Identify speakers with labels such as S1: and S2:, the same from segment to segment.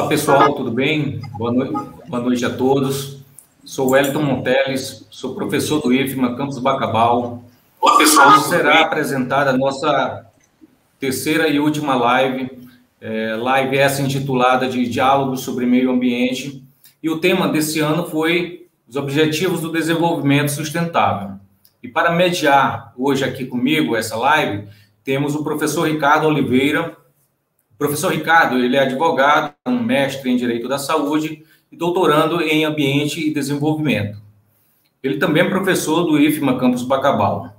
S1: Olá, pessoal, tudo bem? Boa noite, boa noite a todos. Sou Wellington Monteles, sou professor do IFMA Campos Bacabal. Olá, pessoal. Hoje será apresentada a nossa terceira e última live, é, live essa intitulada de Diálogo sobre Meio Ambiente. E o tema desse ano foi os Objetivos do Desenvolvimento Sustentável. E para mediar hoje aqui comigo essa live, temos o professor Ricardo Oliveira, Professor Ricardo, ele é advogado, um mestre em Direito da Saúde e doutorando em Ambiente e Desenvolvimento. Ele também é professor do IFMA Campus Bacabal.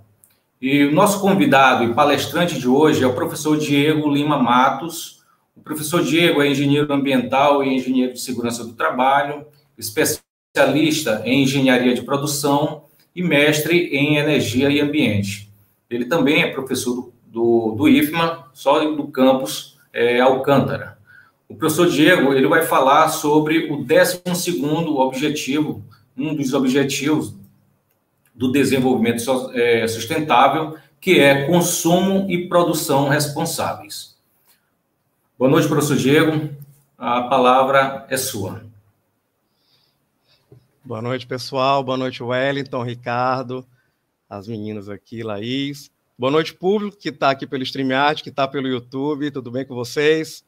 S1: E o nosso convidado e palestrante de hoje é o professor Diego Lima Matos. O professor Diego é engenheiro ambiental e engenheiro de segurança do trabalho, especialista em engenharia de produção e mestre em energia e ambiente. Ele também é professor do, do, do IFMA, só do campus é, Alcântara. O professor Diego ele vai falar sobre o 12 objetivo, um dos objetivos do desenvolvimento é, sustentável, que é consumo e produção responsáveis. Boa noite, professor Diego. A palavra é sua.
S2: Boa noite, pessoal. Boa noite, Wellington, Ricardo, as meninas aqui, Laís. Boa noite, público que está aqui pelo StreamYard, que está pelo YouTube. Tudo bem com vocês?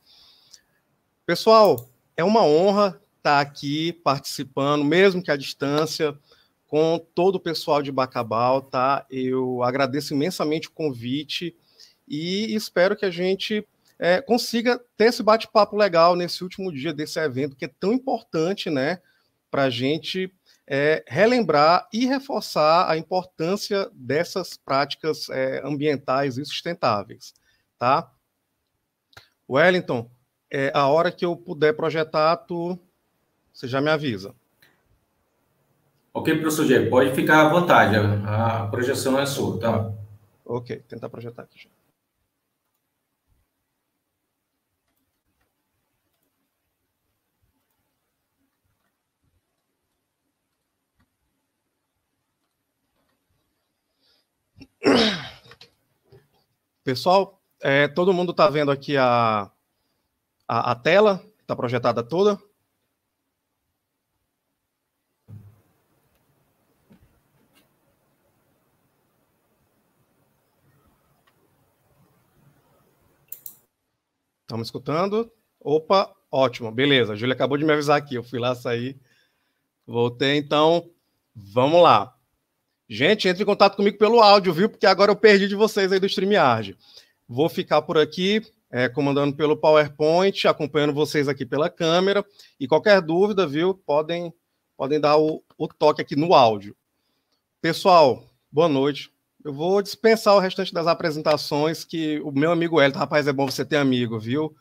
S2: Pessoal, é uma honra estar tá aqui participando, mesmo que à distância, com todo o pessoal de Bacabal, tá? Eu agradeço imensamente o convite e espero que a gente é, consiga ter esse bate-papo legal nesse último dia desse evento que é tão importante, né, para a gente é, relembrar e reforçar a importância dessas práticas é, ambientais e sustentáveis, tá? Wellington, é, a hora que eu puder projetar, tu, você já me avisa.
S1: Ok, professor G, pode ficar à vontade, a projeção é sua, tá? Ok, tentar projetar aqui já.
S2: Pessoal, é, todo mundo está vendo aqui a, a, a tela, está projetada toda. Estamos escutando? Opa, ótimo, beleza. A Júlia acabou de me avisar aqui, eu fui lá sair, voltei, então vamos lá. Gente, entre em contato comigo pelo áudio, viu? Porque agora eu perdi de vocês aí do StreamYard. Vou ficar por aqui, é, comandando pelo PowerPoint, acompanhando vocês aqui pela câmera. E qualquer dúvida, viu? Podem, podem dar o, o toque aqui no áudio. Pessoal, boa noite. Eu vou dispensar o restante das apresentações que o meu amigo Elton, rapaz, é bom você ter amigo, viu?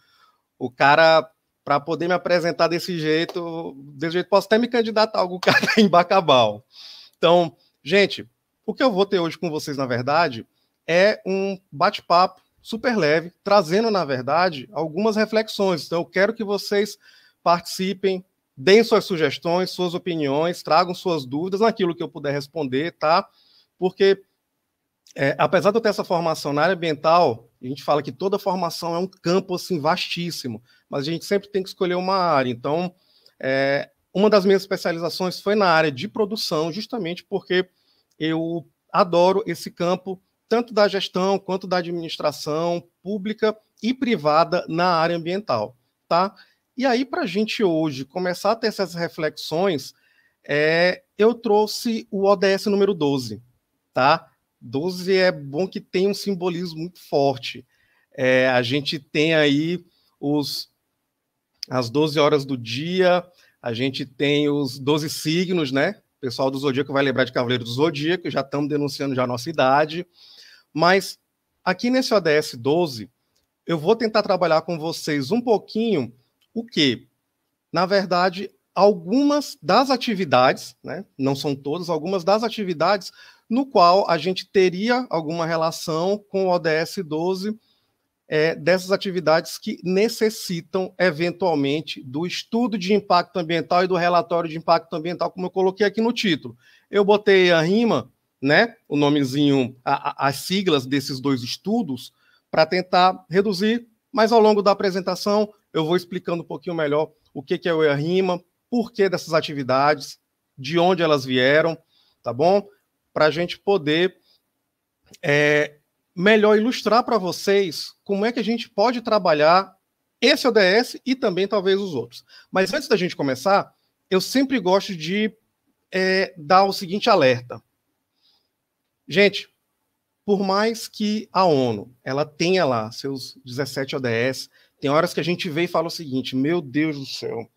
S2: O cara, para poder me apresentar desse jeito, desse jeito posso até me candidatar a algum cara em Bacabal. Então, Gente, o que eu vou ter hoje com vocês, na verdade, é um bate-papo super leve, trazendo, na verdade, algumas reflexões. Então, eu quero que vocês participem, deem suas sugestões, suas opiniões, tragam suas dúvidas naquilo que eu puder responder, tá? Porque, é, apesar de eu ter essa formação na área ambiental, a gente fala que toda formação é um campo assim vastíssimo, mas a gente sempre tem que escolher uma área. Então, é, uma das minhas especializações foi na área de produção, justamente porque eu adoro esse campo, tanto da gestão quanto da administração pública e privada na área ambiental, tá? E aí, para a gente hoje começar a ter essas reflexões, é, eu trouxe o ODS número 12, tá? 12 é bom que tem um simbolismo muito forte. É, a gente tem aí os as 12 horas do dia, a gente tem os 12 signos, né? pessoal do Zodíaco vai lembrar de Cavaleiro do Zodíaco, já estamos denunciando já a nossa idade. Mas aqui nesse ODS 12, eu vou tentar trabalhar com vocês um pouquinho o que, na verdade, algumas das atividades, né, não são todas, algumas das atividades no qual a gente teria alguma relação com o ODS 12 é, dessas atividades que necessitam, eventualmente, do estudo de impacto ambiental e do relatório de impacto ambiental, como eu coloquei aqui no título. Eu botei a rima, né, o nomezinho, a, a, as siglas desses dois estudos, para tentar reduzir, mas ao longo da apresentação eu vou explicando um pouquinho melhor o que, que é o RIMA, por que dessas atividades, de onde elas vieram, tá bom? Para a gente poder é, melhor ilustrar para vocês como é que a gente pode trabalhar esse ODS e também talvez os outros. Mas antes da gente começar, eu sempre gosto de é, dar o seguinte alerta. Gente, por mais que a ONU ela tenha lá seus 17 ODS, tem horas que a gente vê e fala o seguinte: meu Deus do céu,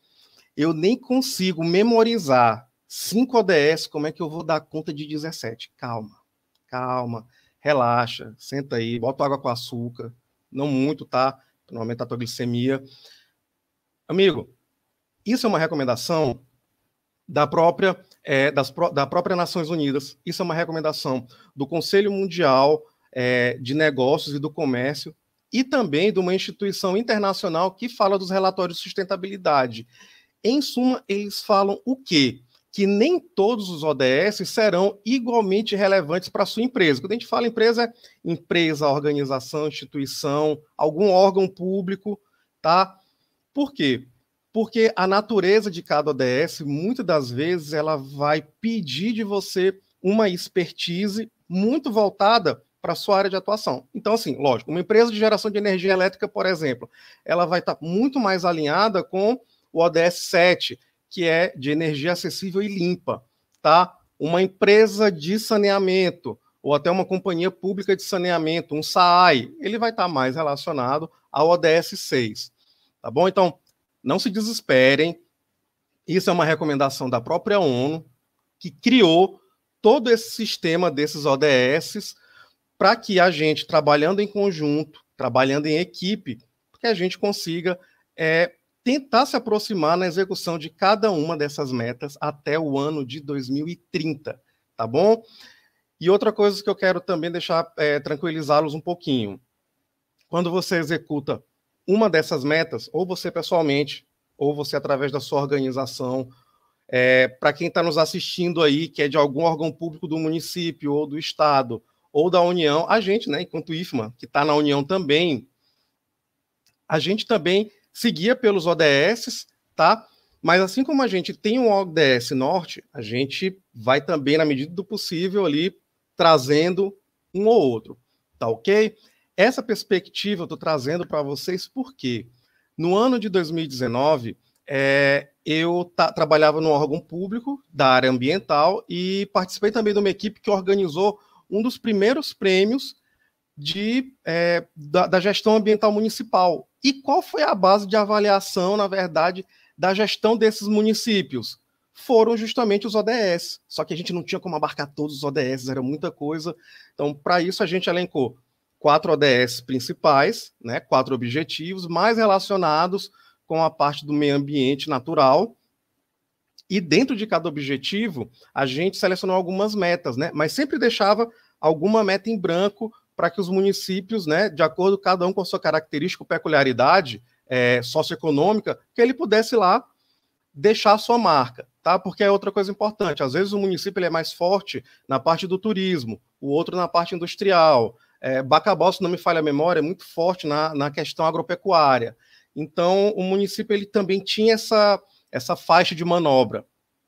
S2: eu nem consigo memorizar 5 ODS, como é que eu vou dar conta de 17? Calma, calma relaxa, senta aí, bota água com açúcar, não muito, tá? Para não aumentar tá a tua glicemia. Amigo, isso é uma recomendação da própria, é, das, da própria Nações Unidas, isso é uma recomendação do Conselho Mundial é, de Negócios e do Comércio e também de uma instituição internacional que fala dos relatórios de sustentabilidade. Em suma, eles falam o quê? que nem todos os ODS serão igualmente relevantes para a sua empresa. Quando a gente fala empresa, é empresa, organização, instituição, algum órgão público, tá? Por quê? Porque a natureza de cada ODS, muitas das vezes, ela vai pedir de você uma expertise muito voltada para a sua área de atuação. Então, assim, lógico, uma empresa de geração de energia elétrica, por exemplo, ela vai estar muito mais alinhada com o ODS 7, que é de energia acessível e limpa, tá? Uma empresa de saneamento ou até uma companhia pública de saneamento, um SAAI, ele vai estar mais relacionado ao ODS 6, tá bom? Então, não se desesperem. Isso é uma recomendação da própria ONU, que criou todo esse sistema desses ODSs para que a gente, trabalhando em conjunto, trabalhando em equipe, que a gente consiga é, tentar se aproximar na execução de cada uma dessas metas até o ano de 2030, tá bom? E outra coisa que eu quero também deixar é, tranquilizá-los um pouquinho. Quando você executa uma dessas metas, ou você pessoalmente, ou você através da sua organização, é, eh, para quem está nos assistindo aí, que é de algum órgão público do município, ou do estado, ou da União, a gente, né, enquanto IFMA, que está na União também, a gente também seguia pelos ODS, tá? Mas assim como a gente tem um ODS norte, a gente vai também, na medida do possível, ali trazendo um ou outro, tá ok? Essa perspectiva eu estou trazendo para vocês porque no ano de 2019 é, eu trabalhava num órgão público da área ambiental e participei também de uma equipe que organizou um dos primeiros prêmios de, é, da, da, gestão ambiental municipal. E qual foi a base de avaliação, na verdade, da gestão desses municípios? Foram justamente os ODS. Só que a gente não tinha como abarcar todos os ODS, era muita coisa. Então, para isso, a gente elencou quatro ODS principais, né, quatro objetivos, mais relacionados com a parte do meio ambiente natural. E dentro de cada objetivo, a gente selecionou algumas metas, né? Mas sempre deixava alguma meta em branco para que os municípios, né, de acordo cada um com a sua característica, peculiaridade é, socioeconômica, que ele pudesse lá deixar a sua marca, tá? Porque é outra coisa importante. Às vezes o município ele é mais forte na parte do turismo, o outro na parte industrial. É, Bacabal, se não me falha a memória, é muito forte na, na questão agropecuária. Então, o município ele também tinha essa, essa faixa de manobra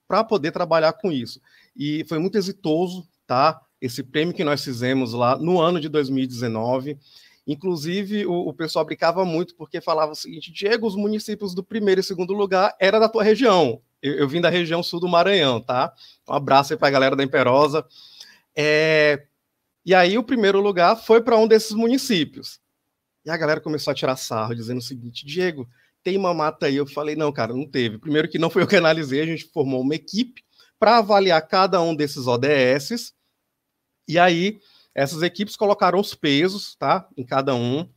S2: para poder trabalhar com isso. E foi muito exitoso, tá? esse prêmio que nós fizemos lá no ano de 2019. Inclusive, o, o, pessoal brincava muito porque falava o seguinte: Diego, os municípios do primeiro e segundo lugar era da tua região. Eu, eu vim da região sul do Maranhão, tá? Um abraço aí para a galera da Imperosa. É... E aí, o primeiro lugar foi para um desses municípios. E a galera começou a tirar sarro, dizendo o seguinte: Diego, tem uma mata aí. Eu falei: não, cara, não teve. Primeiro, que não foi eu que analisei, a gente formou uma equipe para avaliar cada um desses ODSs e aí, essas equipes colocaram os pesos, tá? Em cada um.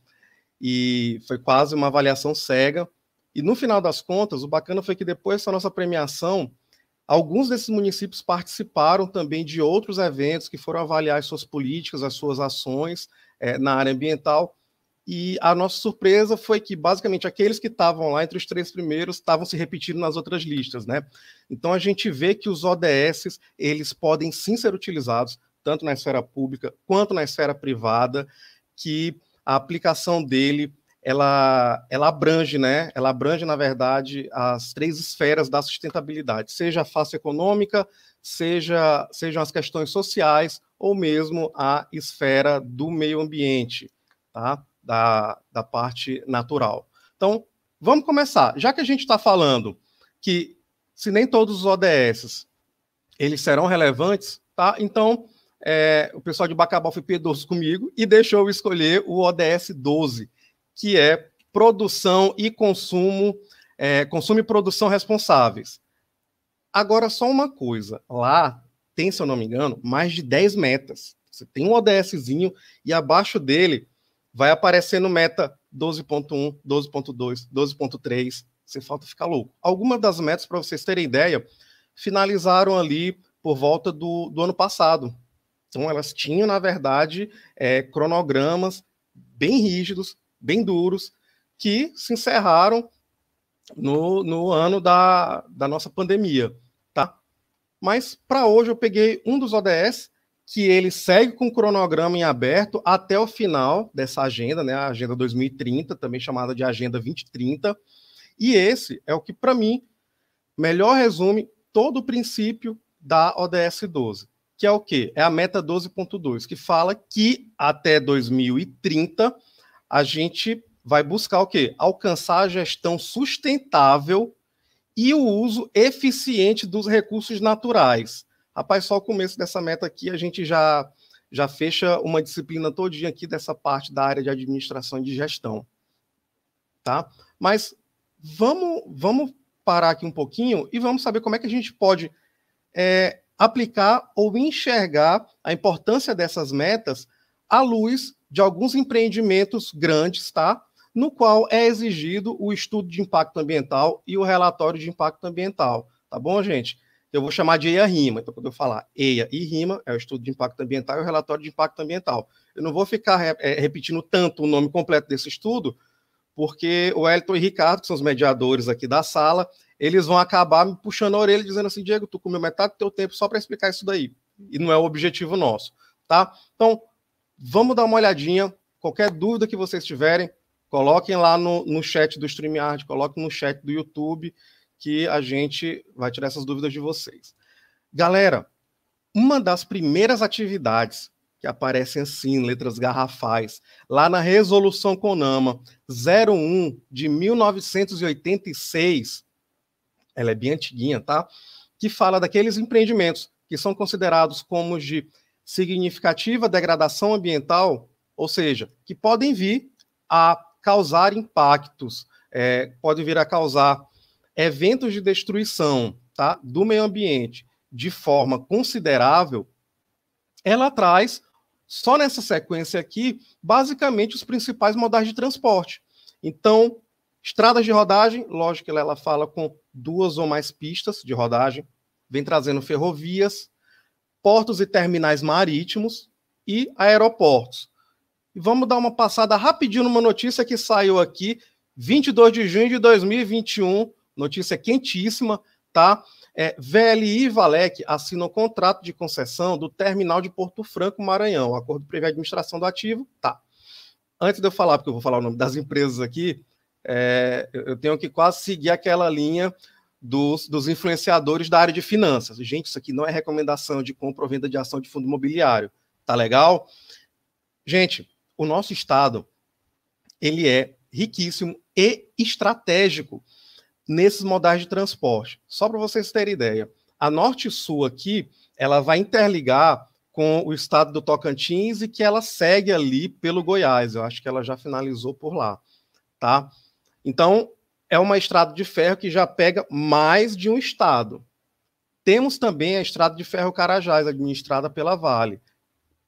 S2: E foi quase uma avaliação cega. E no final das contas, o bacana foi que depois dessa nossa premiação, alguns desses municípios participaram também de outros eventos que foram avaliar as suas políticas, as suas ações é, na área ambiental. E a nossa surpresa foi que, basicamente, aqueles que estavam lá entre os três primeiros estavam se repetindo nas outras listas, né? Então, a gente vê que os ODS, eles podem sim ser utilizados tanto na esfera pública quanto na esfera privada, que a aplicação dele ela, ela abrange, né? Ela abrange, na verdade, as três esferas da sustentabilidade, seja a face econômica, seja, sejam as questões sociais ou mesmo a esfera do meio ambiente, tá? Da, da parte natural. Então, vamos começar. Já que a gente está falando que se nem todos os ODS eles serão relevantes, tá? Então, é, o pessoal de Bacabal foi piedoso comigo e deixou eu escolher o ODS 12, que é produção e consumo, é, consumo e produção responsáveis. Agora, só uma coisa, lá tem, se eu não me engano, mais de 10 metas. Você tem um ODSzinho e abaixo dele vai aparecendo meta 12.1, 12.2, 12.3. Você falta ficar louco. Algumas das metas, para vocês terem ideia, finalizaram ali por volta do, do ano passado, então, elas tinham, na verdade, é, cronogramas bem rígidos, bem duros, que se encerraram no, no ano da, da nossa pandemia. tá? Mas, para hoje, eu peguei um dos ODS, que ele segue com o cronograma em aberto até o final dessa agenda, né, a Agenda 2030, também chamada de Agenda 2030. E esse é o que, para mim, melhor resume todo o princípio da ODS 12 que é o quê? É a meta 12.2, que fala que até 2030 a gente vai buscar o quê? Alcançar a gestão sustentável e o uso eficiente dos recursos naturais. Rapaz, só o começo dessa meta aqui a gente já já fecha uma disciplina todinha aqui dessa parte da área de administração e de gestão. Tá? Mas vamos, vamos parar aqui um pouquinho e vamos saber como é que a gente pode é, aplicar ou enxergar a importância dessas metas à luz de alguns empreendimentos grandes, tá? No qual é exigido o estudo de impacto ambiental e o relatório de impacto ambiental, tá bom, gente? Eu vou chamar de EIA-RIMA, então quando eu falar EIA e RIMA, é o estudo de impacto ambiental e o relatório de impacto ambiental. Eu não vou ficar é, repetindo tanto o nome completo desse estudo, porque o Elton e o Ricardo, que são os mediadores aqui da sala, eles vão acabar me puxando a orelha dizendo assim, Diego, tu comeu metade do teu tempo só para explicar isso daí. E não é o objetivo nosso, tá? Então, vamos dar uma olhadinha. Qualquer dúvida que vocês tiverem, coloquem lá no, no chat do StreamYard, coloquem no chat do YouTube, que a gente vai tirar essas dúvidas de vocês. Galera, uma das primeiras atividades que aparecem assim, letras garrafais, lá na Resolução CONAMA 01 de 1986, ela é bem antiguinha, tá? Que fala daqueles empreendimentos que são considerados como de significativa degradação ambiental, ou seja, que podem vir a causar impactos, é, podem vir a causar eventos de destruição tá, do meio ambiente de forma considerável, ela traz só nessa sequência aqui, basicamente os principais modais de transporte. Então, estradas de rodagem, lógico que ela fala com duas ou mais pistas de rodagem, vem trazendo ferrovias, portos e terminais marítimos e aeroportos. E vamos dar uma passada rapidinho numa notícia que saiu aqui, 22 de junho de 2021, notícia quentíssima, tá? É, VLI e Valec assinam contrato de concessão do terminal de Porto Franco, Maranhão. acordo prevê a administração do ativo. Tá. Antes de eu falar, porque eu vou falar o nome das empresas aqui, é, eu tenho que quase seguir aquela linha dos, dos, influenciadores da área de finanças. Gente, isso aqui não é recomendação de compra ou venda de ação de fundo imobiliário. Tá legal? Gente, o nosso Estado, ele é riquíssimo e estratégico nesses modais de transporte. Só para vocês terem ideia, a Norte-Sul aqui, ela vai interligar com o estado do Tocantins e que ela segue ali pelo Goiás. Eu acho que ela já finalizou por lá, tá? Então, é uma estrada de ferro que já pega mais de um estado. Temos também a estrada de ferro Carajás, administrada pela Vale,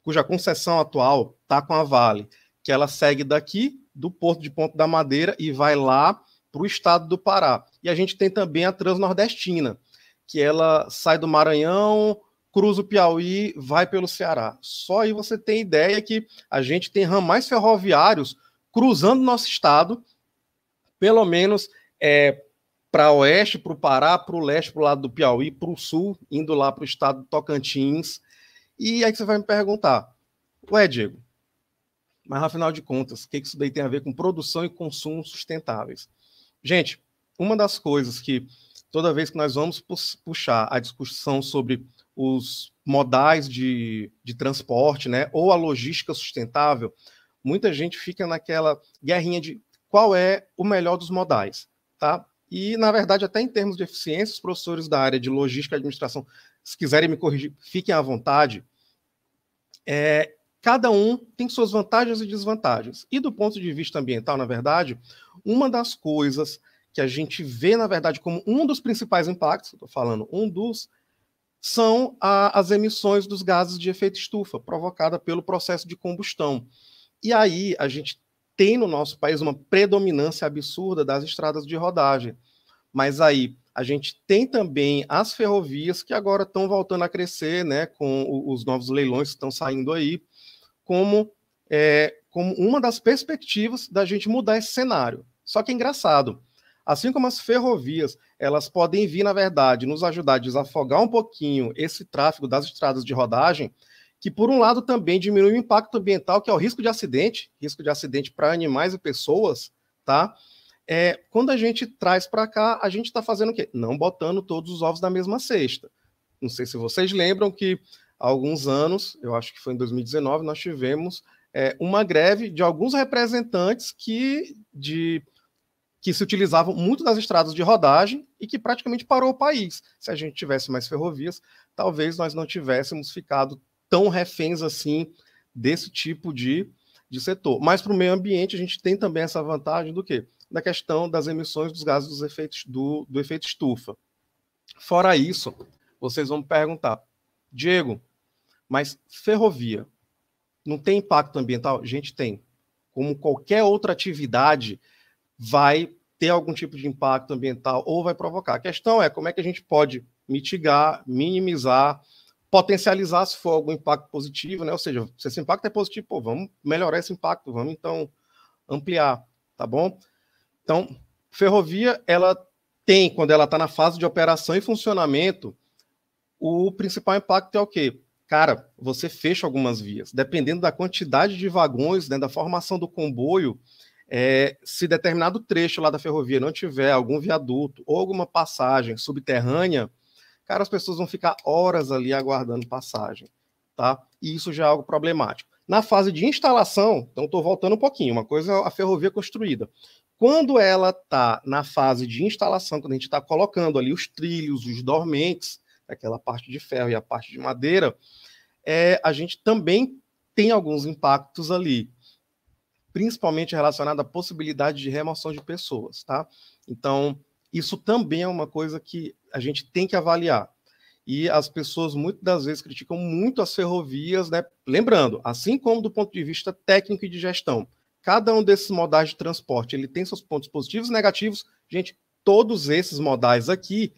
S2: cuja concessão atual está com a Vale, que ela segue daqui do Porto de Ponto da Madeira e vai lá para o estado do Pará. E a gente tem também a Transnordestina, que ela sai do Maranhão, cruza o Piauí, vai pelo Ceará. Só aí você tem ideia que a gente tem ramais ferroviários cruzando nosso estado, pelo menos é, para oeste, para o Pará, para o leste, para o lado do Piauí, para o sul, indo lá para o estado do Tocantins. E aí você vai me perguntar, ué, Diego, mas afinal de contas, o que isso daí tem a ver com produção e consumo sustentáveis? Gente, uma das coisas que toda vez que nós vamos puxar a discussão sobre os modais de, de transporte, né, ou a logística sustentável, muita gente fica naquela guerrinha de qual é o melhor dos modais, tá? E, na verdade, até em termos de eficiência, os professores da área de logística e administração, se quiserem me corrigir, fiquem à vontade. É, cada um tem suas vantagens e desvantagens. E do ponto de vista ambiental, na verdade, uma das coisas que a gente vê, na verdade, como um dos principais impactos, estou falando um dos, são a, as emissões dos gases de efeito estufa, provocada pelo processo de combustão. E aí a gente tem no nosso país uma predominância absurda das estradas de rodagem. Mas aí a gente tem também as ferrovias que agora estão voltando a crescer, né, com os novos leilões que estão saindo aí como, é, como uma das perspectivas da gente mudar esse cenário. Só que é engraçado, assim como as ferrovias, elas podem vir, na verdade, nos ajudar a desafogar um pouquinho esse tráfego das estradas de rodagem, que por um lado também diminui o impacto ambiental, que é o risco de acidente, risco de acidente para animais e pessoas, tá? É, quando a gente traz para cá, a gente está fazendo o quê? Não botando todos os ovos na mesma cesta. Não sei se vocês lembram que há alguns anos, eu acho que foi em 2019, nós tivemos é, uma greve de alguns representantes que, de, que se utilizavam muito das estradas de rodagem e que praticamente parou o país. Se a gente tivesse mais ferrovias, talvez nós não tivéssemos ficado tão reféns assim desse tipo de, de setor. Mas para o meio ambiente, a gente tem também essa vantagem do quê? Da questão das emissões dos gases dos efeitos, do, do efeito estufa. Fora isso, vocês vão me perguntar, Diego, mas ferrovia não tem impacto ambiental? Gente, tem. Como qualquer outra atividade, vai ter algum tipo de impacto ambiental ou vai provocar. A questão é como é que a gente pode mitigar, minimizar, potencializar se for algum impacto positivo, né? Ou seja, se esse impacto é positivo, pô, vamos melhorar esse impacto, vamos então ampliar, tá bom? Então, ferrovia, ela tem, quando ela está na fase de operação e funcionamento, o principal impacto é o quê? Cara, você fecha algumas vias. Dependendo da quantidade de vagões, né, da formação do comboio, é, se determinado trecho lá da ferrovia não tiver algum viaduto ou alguma passagem subterrânea, cara, as pessoas vão ficar horas ali aguardando passagem, tá? E isso já é algo problemático. Na fase de instalação, então estou voltando um pouquinho, uma coisa é a ferrovia construída. Quando ela está na fase de instalação, quando a gente está colocando ali os trilhos, os dormentes, aquela parte de ferro e a parte de madeira, é, a gente também tem alguns impactos ali, principalmente relacionado à possibilidade de remoção de pessoas, tá? Então, isso também é uma coisa que a gente tem que avaliar. E as pessoas muitas das vezes criticam muito as ferrovias, né? Lembrando, assim como do ponto de vista técnico e de gestão, cada um desses modais de transporte, ele tem seus pontos positivos e negativos. Gente, todos esses modais aqui,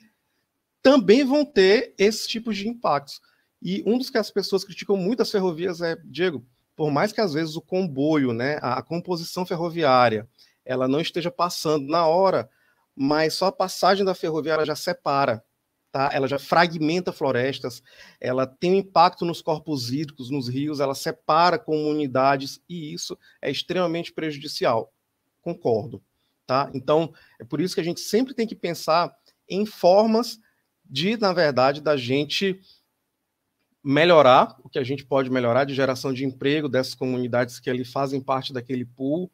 S2: também vão ter esses tipos de impactos. E um dos que as pessoas criticam muito as ferrovias é, Diego, por mais que às vezes o comboio, né, a composição ferroviária, ela não esteja passando na hora, mas só a passagem da ferroviária já separa, tá? Ela já fragmenta florestas, ela tem um impacto nos corpos hídricos, nos rios, ela separa comunidades e isso é extremamente prejudicial. Concordo, tá? Então, é por isso que a gente sempre tem que pensar em formas de, na verdade, da gente melhorar o que a gente pode melhorar de geração de emprego dessas comunidades que ali fazem parte daquele pool,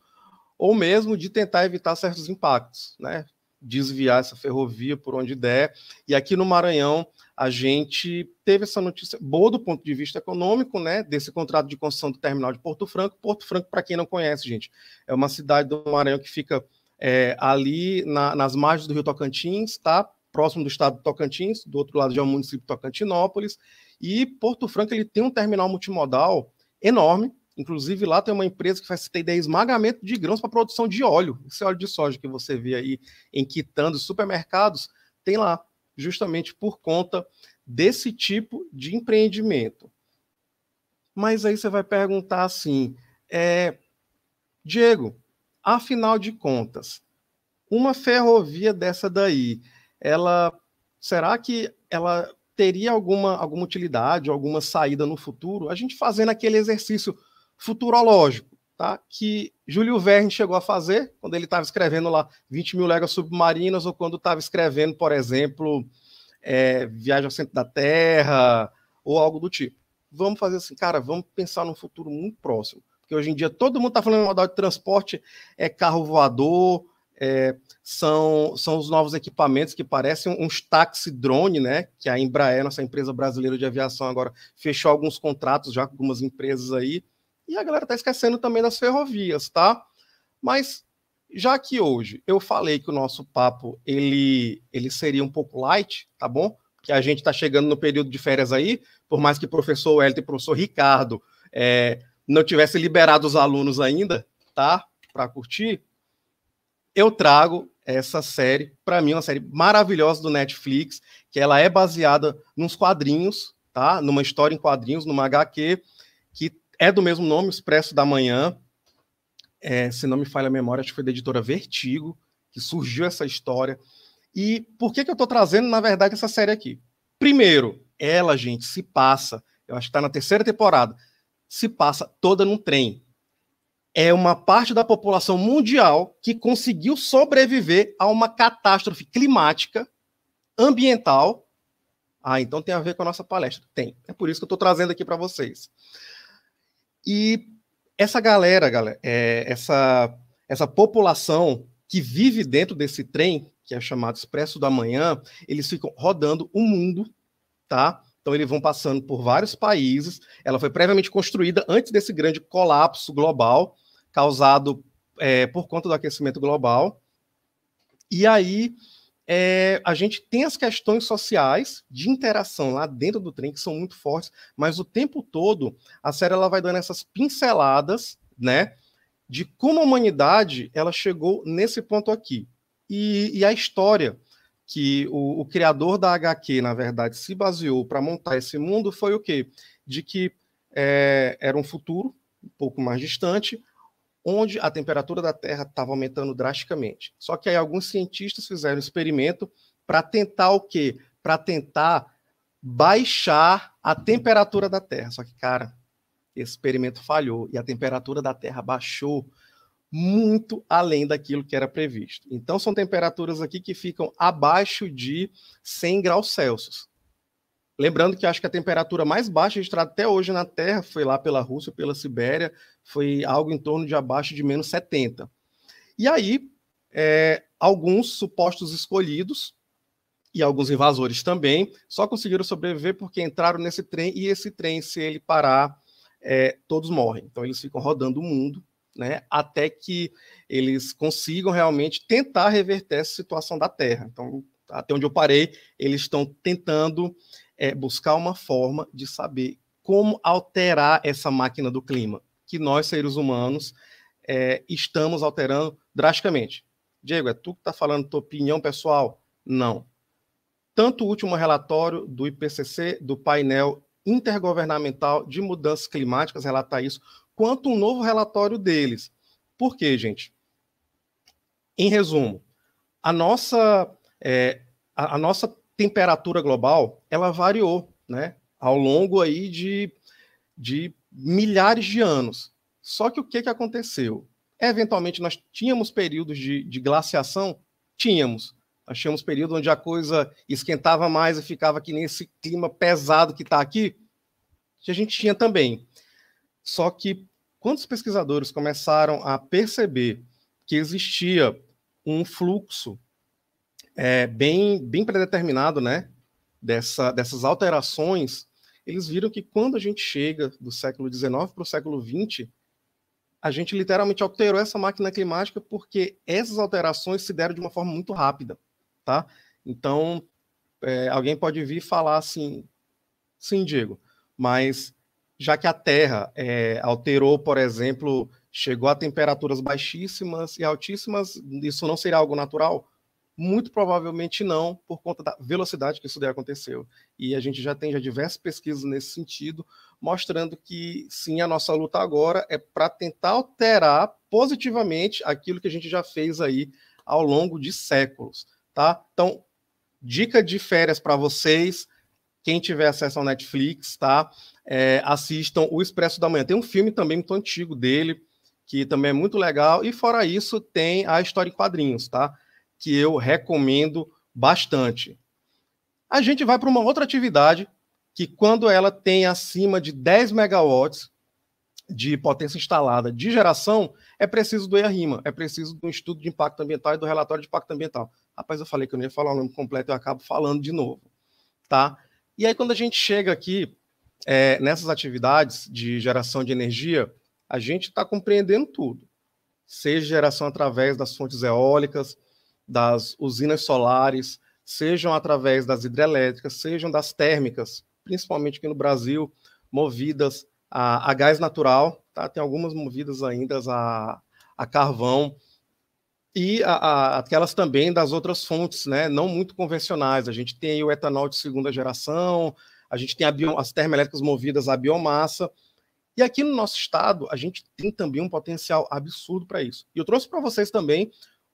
S2: ou mesmo de tentar evitar certos impactos, né? Desviar essa ferrovia por onde der. E aqui no Maranhão, a gente teve essa notícia boa do ponto de vista econômico, né? Desse contrato de construção do terminal de Porto Franco. Porto Franco, para quem não conhece, gente, é uma cidade do Maranhão que fica é, ali na, nas margens do Rio Tocantins, tá? próximo do estado de Tocantins, do outro lado já é o município de Tocantinópolis, e Porto Franco ele tem um terminal multimodal enorme, inclusive lá tem uma empresa que faz ideia, esmagamento de grãos para produção de óleo, esse óleo de soja que você vê aí em quitando supermercados, tem lá, justamente por conta desse tipo de empreendimento. Mas aí você vai perguntar assim, é, Diego, afinal de contas, uma ferrovia dessa daí, ela será que ela teria alguma, alguma utilidade, alguma saída no futuro? A gente fazendo aquele exercício futurológico, tá? Que Júlio Verne chegou a fazer quando ele estava escrevendo lá 20 mil léguas submarinas, ou quando estava escrevendo, por exemplo, é, Viagem ao Centro da Terra, ou algo do tipo. Vamos fazer assim, cara, vamos pensar num futuro muito próximo. Porque hoje em dia todo mundo está falando em modal de transporte, é carro voador, é, são, são os novos equipamentos que parecem uns táxi drone, né? Que a Embraer, nossa empresa brasileira de aviação, agora fechou alguns contratos já com algumas empresas aí. E a galera tá esquecendo também das ferrovias, tá? Mas já que hoje eu falei que o nosso papo ele, ele seria um pouco light, tá bom? Que a gente está chegando no período de férias aí, por mais que o professor Wellington e o professor Ricardo é, não tivessem liberado os alunos ainda, tá? Para curtir, eu trago essa série, para mim, é uma série maravilhosa do Netflix, que ela é baseada nos quadrinhos, tá? Numa história em quadrinhos, numa HQ, que é do mesmo nome, Expresso da Manhã. É, se não me falha a memória, acho que foi da editora Vertigo que surgiu essa história. E por que, que eu estou trazendo, na verdade, essa série aqui? Primeiro, ela, gente, se passa, eu acho que está na terceira temporada, se passa toda num trem é uma parte da população mundial que conseguiu sobreviver a uma catástrofe climática, ambiental. Ah, então tem a ver com a nossa palestra. Tem. É por isso que eu estou trazendo aqui para vocês. E essa galera, galera, é, essa, essa população que vive dentro desse trem, que é chamado Expresso da Manhã, eles ficam rodando o mundo, tá? Então eles vão passando por vários países. Ela foi previamente construída antes desse grande colapso global causado é, por conta do aquecimento global. E aí é, a gente tem as questões sociais de interação lá dentro do trem que são muito fortes, mas o tempo todo a série ela vai dando essas pinceladas, né, de como a humanidade ela chegou nesse ponto aqui e, e a história que o, o, criador da HQ na verdade se baseou para montar esse mundo foi o quê? De que é, era um futuro um pouco mais distante, onde a temperatura da Terra estava aumentando drasticamente. Só que aí alguns cientistas fizeram um experimento para tentar o quê? Para tentar baixar a temperatura da Terra. Só que, cara, esse experimento falhou e a temperatura da Terra baixou muito além daquilo que era previsto. Então, são temperaturas aqui que ficam abaixo de 100 graus Celsius. Lembrando que acho que a temperatura mais baixa registrada até hoje na Terra foi lá pela Rússia, pela Sibéria, foi algo em torno de abaixo de menos 70. E aí, é, alguns supostos escolhidos e alguns invasores também só conseguiram sobreviver porque entraram nesse trem e esse trem, se ele parar, é, todos morrem. Então eles ficam rodando o mundo né, até que eles consigam realmente tentar reverter essa situação da Terra. Então, até onde eu parei, eles estão tentando é buscar uma forma de saber como alterar essa máquina do clima, que nós, seres humanos, é, estamos alterando drasticamente. Diego, é tu que está falando tua opinião pessoal? Não. Tanto o último relatório do IPCC, do painel intergovernamental de mudanças climáticas, relata isso, quanto um novo relatório deles. Por quê, gente? Em resumo, a nossa, é, a, a nossa temperatura global ela variou, né? Ao longo aí de, de milhares de anos. Só que o que, que aconteceu? Eventualmente nós tínhamos períodos de, de glaciação? Tínhamos. Nós tínhamos período onde a coisa esquentava mais e ficava que nesse clima pesado que está aqui. Que a gente tinha também. Só que quando os pesquisadores começaram a perceber que existia um fluxo é, bem, bem predeterminado, né? Dessa, dessas alterações, eles viram que quando a gente chega do século XIX para o século XX, a gente literalmente alterou essa máquina climática porque essas alterações se deram de uma forma muito rápida, tá? Então, é, alguém pode vir falar assim, sim, Diego, mas já que a Terra é, alterou, por exemplo, chegou a temperaturas baixíssimas e altíssimas, isso não seria algo natural? Muito provavelmente não, por conta da velocidade que isso daí aconteceu. E a gente já tem já diversas pesquisas nesse sentido, mostrando que sim, a nossa luta agora é para tentar alterar positivamente aquilo que a gente já fez aí ao longo de séculos, tá? Então, dica de férias para vocês, quem tiver acesso ao Netflix, tá? É, assistam O Expresso da Manhã. Tem um filme também muito antigo dele, que também é muito legal. E fora isso, tem a história em quadrinhos, tá? que eu recomendo bastante. A gente vai para uma outra atividade que, quando ela tem acima de 10 megawatts de potência instalada de geração, é preciso do EIA-RIMA, é preciso do estudo de impacto ambiental e do relatório de impacto ambiental. Rapaz, eu falei que eu não ia falar o nome completo, eu acabo falando de novo, tá? E aí, quando a gente chega aqui é, nessas atividades de geração de energia, a gente está compreendendo tudo, seja geração através das fontes eólicas, das usinas solares, sejam através das hidrelétricas, sejam das térmicas, principalmente aqui no Brasil, movidas a, a gás natural, tá? tem algumas movidas ainda a, a carvão, e a, a, aquelas também das outras fontes, né, não muito convencionais. A gente tem o etanol de segunda geração, a gente tem bio, as termoelétricas movidas à biomassa. E aqui no nosso estado, a gente tem também um potencial absurdo para isso. E eu trouxe para vocês também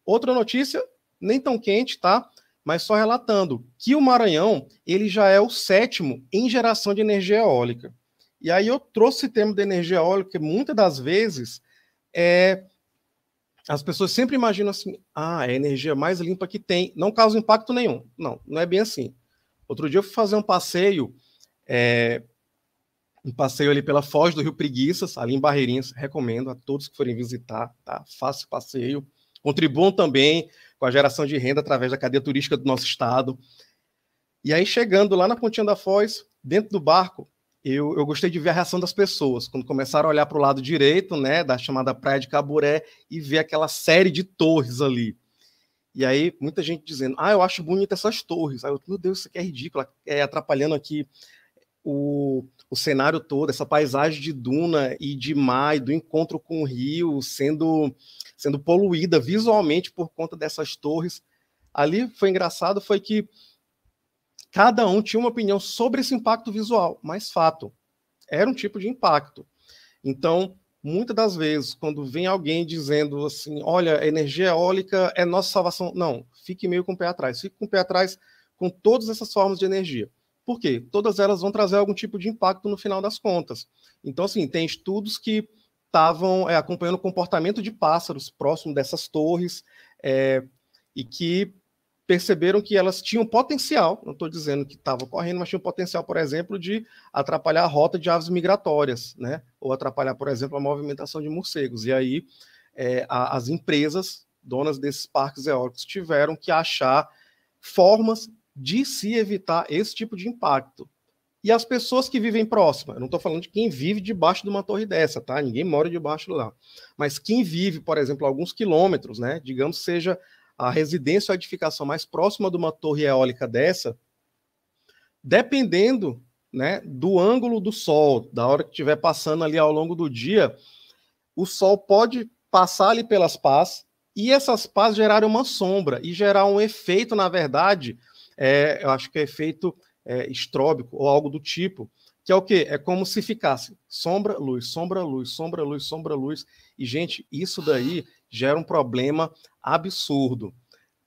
S2: outra notícia nem tão quente, tá? Mas só relatando que o Maranhão ele já é o sétimo em geração de energia eólica. E aí eu trouxe o termo de energia eólica, que muitas das vezes é, as pessoas sempre imaginam assim: ah, é a energia mais limpa que tem, não causa impacto nenhum. Não, não é bem assim. Outro dia eu fui fazer um passeio, é, um passeio ali pela Foz do Rio Preguiças, ali em Barreirinhas, recomendo a todos que forem visitar, tá? Faça passeio, contribuam também com a geração de renda através da cadeia turística do nosso estado. E aí, chegando lá na Pontinha da Foz, dentro do barco, eu, eu gostei de ver a reação das pessoas, quando começaram a olhar para o lado direito, né, da chamada Praia de Caburé, e ver aquela série de torres ali. E aí, muita gente dizendo, ah, eu acho bonita essas torres. Aí eu, meu Deus, isso aqui é ridículo, é atrapalhando aqui o, o cenário todo, essa paisagem de duna e de mar, e do encontro com o rio, sendo sendo poluída visualmente por conta dessas torres. Ali foi engraçado, foi que cada um tinha uma opinião sobre esse impacto visual, mas fato, era um tipo de impacto. Então, muitas das vezes, quando vem alguém dizendo assim, olha, energia eólica é nossa salvação, não, fique meio com o pé atrás, fique com o pé atrás com todas essas formas de energia. Por quê? Todas elas vão trazer algum tipo de impacto no final das contas. Então, assim, tem estudos que estavam é, acompanhando o comportamento de pássaros próximo dessas torres é, e que perceberam que elas tinham potencial, não estou dizendo que estava correndo, mas tinham potencial, por exemplo, de atrapalhar a rota de aves migratórias, né? ou atrapalhar, por exemplo, a movimentação de morcegos. E aí é, a, as empresas, donas desses parques eólicos, tiveram que achar formas de se evitar esse tipo de impacto e as pessoas que vivem próxima. Eu não estou falando de quem vive debaixo de uma torre dessa, tá? Ninguém mora debaixo lá. Mas quem vive, por exemplo, alguns quilômetros, né? Digamos seja a residência ou a edificação mais próxima de uma torre eólica dessa, dependendo, né, do ângulo do sol, da hora que estiver passando ali ao longo do dia, o sol pode passar ali pelas pás e essas pás gerarem uma sombra e gerar um efeito, na verdade, é, eu acho que é efeito é, estróbico ou algo do tipo, que é o quê? É como se ficasse sombra, luz, sombra, luz, sombra, luz, sombra, luz. E, gente, isso daí gera um problema absurdo.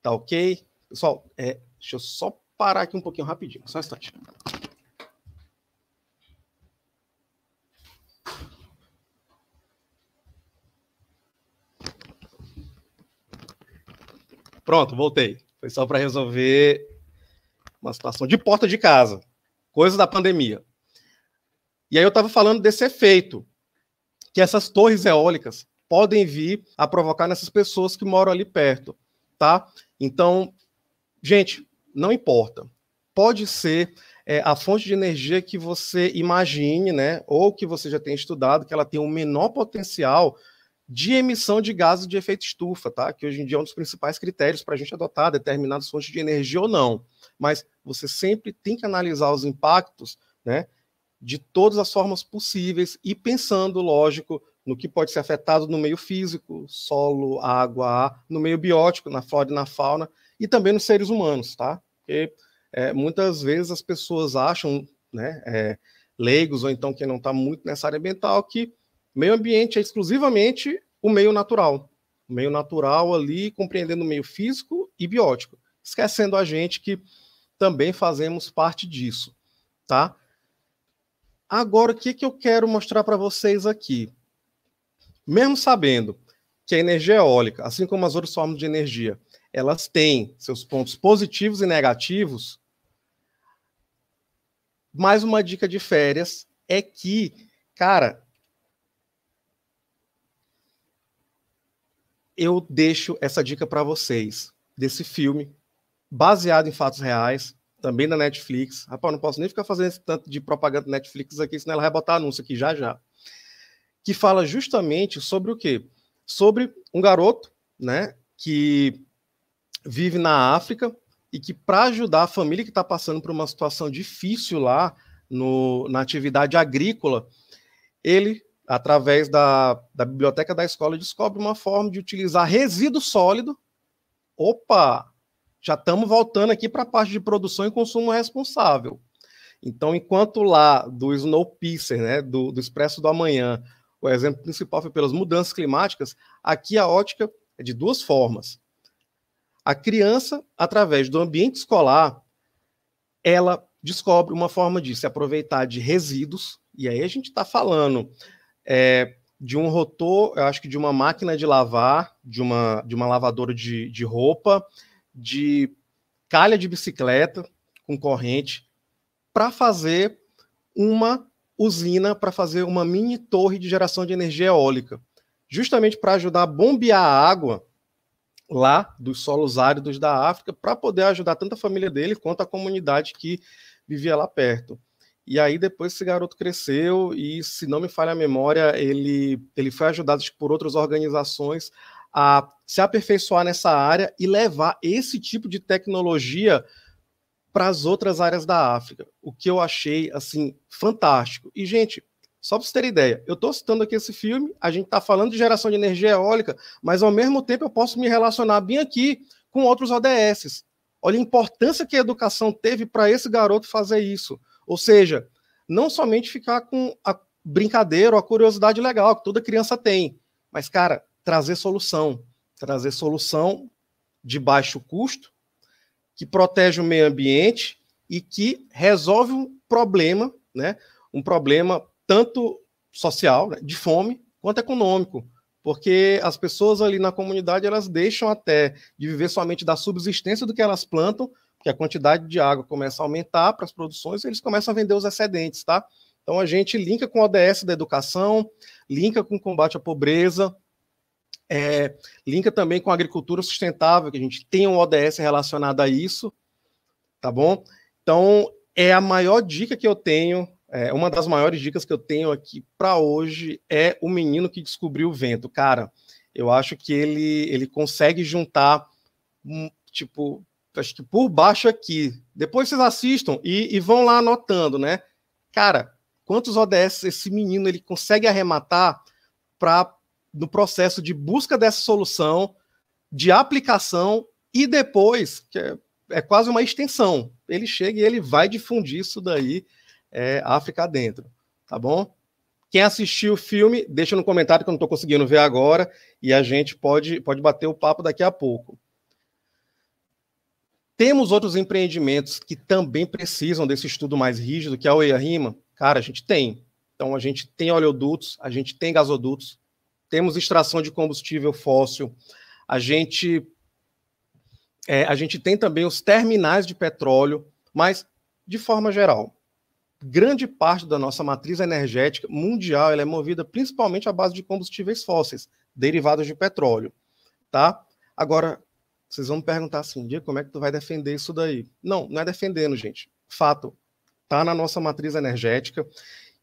S2: Tá ok? Pessoal, é, deixa eu só parar aqui um pouquinho rapidinho, só um instante. Pronto, voltei. Foi só para resolver uma situação de porta de casa, coisa da pandemia. E aí eu estava falando desse efeito que essas torres eólicas podem vir a provocar nessas pessoas que moram ali perto, tá? Então, gente, não importa. Pode ser é, a fonte de energia que você imagine, né? Ou que você já tenha estudado, que ela tem um menor potencial de emissão de gases de efeito estufa, tá? Que hoje em dia é um dos principais critérios para a gente adotar determinadas fontes de energia ou não. Mas você sempre tem que analisar os impactos, né? De todas as formas possíveis e pensando, lógico, no que pode ser afetado no meio físico, solo, água, no meio biótico, na flora e na fauna, e também nos seres humanos, tá? Porque é, muitas vezes as pessoas acham, né? É, leigos ou então quem não está muito nessa área ambiental que Meio ambiente é exclusivamente o meio natural. O meio natural ali, compreendendo o meio físico e biótico. Esquecendo a gente que também fazemos parte disso, tá? Agora, o que, que eu quero mostrar para vocês aqui? Mesmo sabendo que a energia eólica, assim como as outras formas de energia, elas têm seus pontos positivos e negativos, mais uma dica de férias é que, cara, eu deixo essa dica para vocês desse filme, baseado em fatos reais, também da Netflix. Rapaz, não posso nem ficar fazendo esse tanto de propaganda da Netflix aqui, senão ela vai botar anúncio aqui já já. Que fala justamente sobre o quê? Sobre um garoto, né, que vive na África e que para ajudar a família que está passando por uma situação difícil lá no, na atividade agrícola, ele através da, da biblioteca da escola, descobre uma forma de utilizar resíduo sólido. Opa! Já estamos voltando aqui para a parte de produção e consumo responsável. Então, enquanto lá do Snowpiercer, né, do, do Expresso do Amanhã, o exemplo principal foi pelas mudanças climáticas, aqui a ótica é de duas formas. A criança, através do ambiente escolar, ela descobre uma forma de se aproveitar de resíduos, e aí a gente está falando é, de um rotor, eu acho que de uma máquina de lavar, de uma, de uma lavadora de, de roupa, de calha de bicicleta com corrente, para fazer uma usina, para fazer uma mini torre de geração de energia eólica, justamente para ajudar a bombear a água lá dos solos áridos da África, para poder ajudar tanto a família dele quanto a comunidade que vivia lá perto. E aí depois esse garoto cresceu e, se não me falha a memória, ele, ele foi ajudado por outras organizações a se aperfeiçoar nessa área e levar esse tipo de tecnologia para as outras áreas da África, o que eu achei assim fantástico. E gente, só para vocês terem ideia, eu estou citando aqui esse filme, a gente está falando de geração de energia eólica, mas ao mesmo tempo eu posso me relacionar bem aqui com outros ODSs. Olha a importância que a educação teve para esse garoto fazer isso. Ou seja, não somente ficar com a brincadeira ou a curiosidade legal que toda criança tem, mas, cara, trazer solução. Trazer solução de baixo custo, que protege o meio ambiente e que resolve um problema, né? Um problema tanto social, né, de fome, quanto econômico, porque as pessoas ali na comunidade elas deixam até de viver somente da subsistência do que elas plantam que a quantidade de água começa a aumentar para as produções, eles começam a vender os excedentes, tá? Então a gente linka com o ODS da educação, linka com o combate à pobreza, é, linka também com a agricultura sustentável, que a gente tem um ODS relacionado a isso, tá bom? Então é a maior dica que eu tenho, é, uma das maiores dicas que eu tenho aqui para hoje é o menino que descobriu o vento, cara. Eu acho que ele ele consegue juntar hum, tipo acho que por baixo aqui. Depois vocês assistam e, e vão lá anotando, né? Cara, quantos ODS esse menino ele consegue arrematar para no processo de busca dessa solução, de aplicação e depois, que é, é quase uma extensão. Ele chega e ele vai difundir isso daí é, África dentro, tá bom? Quem assistiu o filme, deixa no comentário que eu não estou conseguindo ver agora e a gente pode, pode bater o papo daqui a pouco. Temos outros empreendimentos que também precisam desse estudo mais rígido, que é a OEA Rima. Cara, a gente tem. Então, a gente tem oleodutos, a gente tem gasodutos, temos extração de combustível fóssil, a gente, é, a gente tem também os terminais de petróleo, mas, de forma geral, grande parte da nossa matriz energética mundial ela é movida principalmente à base de combustíveis fósseis, derivados de petróleo. Tá? Agora, vocês vão me perguntar assim, dia como é que tu vai defender isso daí? Não, não é defendendo, gente. Fato, tá na nossa matriz energética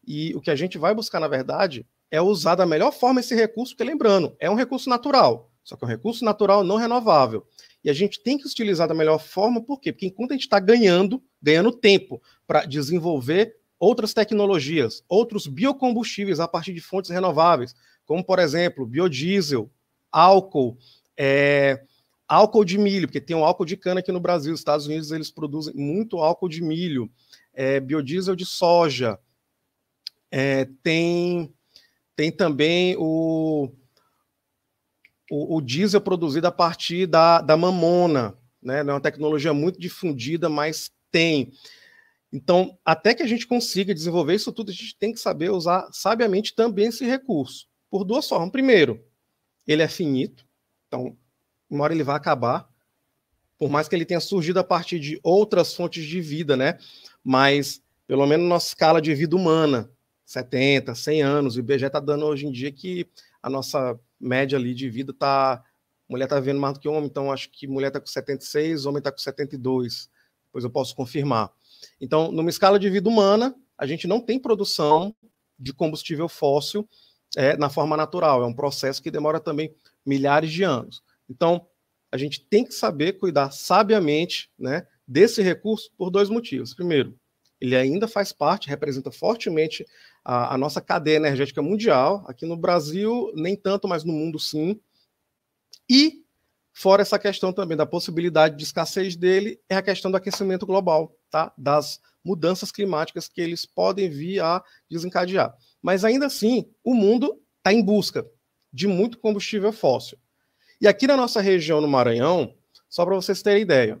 S2: e o que a gente vai buscar, na verdade, é usar da melhor forma esse recurso, porque lembrando, é um recurso natural, só que é um recurso natural não renovável. E a gente tem que utilizar da melhor forma, por quê? Porque enquanto a gente está ganhando, ganhando tempo para desenvolver outras tecnologias, outros biocombustíveis a partir de fontes renováveis, como, por exemplo, biodiesel, álcool, é, Álcool de milho, porque tem um álcool de cana aqui no Brasil, os Estados Unidos eles produzem muito álcool de milho, é, biodiesel de soja, é, tem, tem também o, o, o, diesel produzido a partir da, da mamona, né? É uma tecnologia muito difundida, mas tem. Então, até que a gente consiga desenvolver isso tudo, a gente tem que saber usar sabiamente também esse recurso, por duas formas. Primeiro, ele é finito, então uma hora ele vai acabar, por mais que ele tenha surgido a partir de outras fontes de vida, né? Mas, pelo menos, nossa escala de vida humana, 70, 100 anos, o IBGE está dando hoje em dia que a nossa média ali de vida está. Mulher está vivendo mais do que homem, então acho que mulher está com 76, homem está com 72. Depois eu posso confirmar. Então, numa escala de vida humana, a gente não tem produção de combustível fóssil é, na forma natural. É um processo que demora também milhares de anos. Então, a gente tem que saber cuidar sabiamente né, desse recurso por dois motivos. Primeiro, ele ainda faz parte, representa fortemente a, a, nossa cadeia energética mundial, aqui no Brasil, nem tanto, mas no mundo sim. E, fora essa questão também da possibilidade de escassez dele, é a questão do aquecimento global, tá? das mudanças climáticas que eles podem vir a desencadear. Mas ainda assim, o mundo está em busca de muito combustível fóssil. E aqui na nossa região, no Maranhão, só para vocês terem ideia,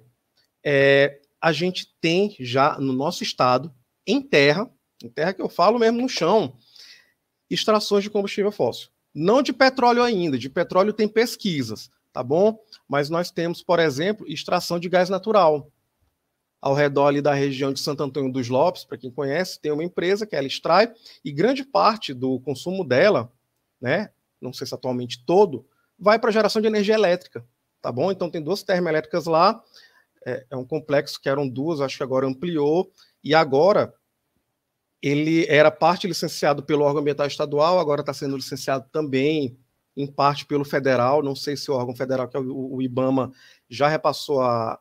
S2: é, a gente tem já no nosso estado, em terra, em terra que eu falo mesmo no chão, extrações de combustível fóssil. Não de petróleo ainda, de petróleo tem pesquisas, tá bom? Mas nós temos, por exemplo, extração de gás natural. Ao redor ali da região de Santo Antônio dos Lopes, para quem conhece, tem uma empresa que ela extrai e grande parte do consumo dela, né? Não sei se atualmente todo, vai para a geração de energia elétrica, tá bom? Então tem duas termoelétricas lá, é, é um complexo que eram duas, acho que agora ampliou, e agora ele era parte licenciado pelo órgão ambiental estadual, agora está sendo licenciado também em parte pelo federal, não sei se o órgão federal, que é o, o IBAMA, já repassou a,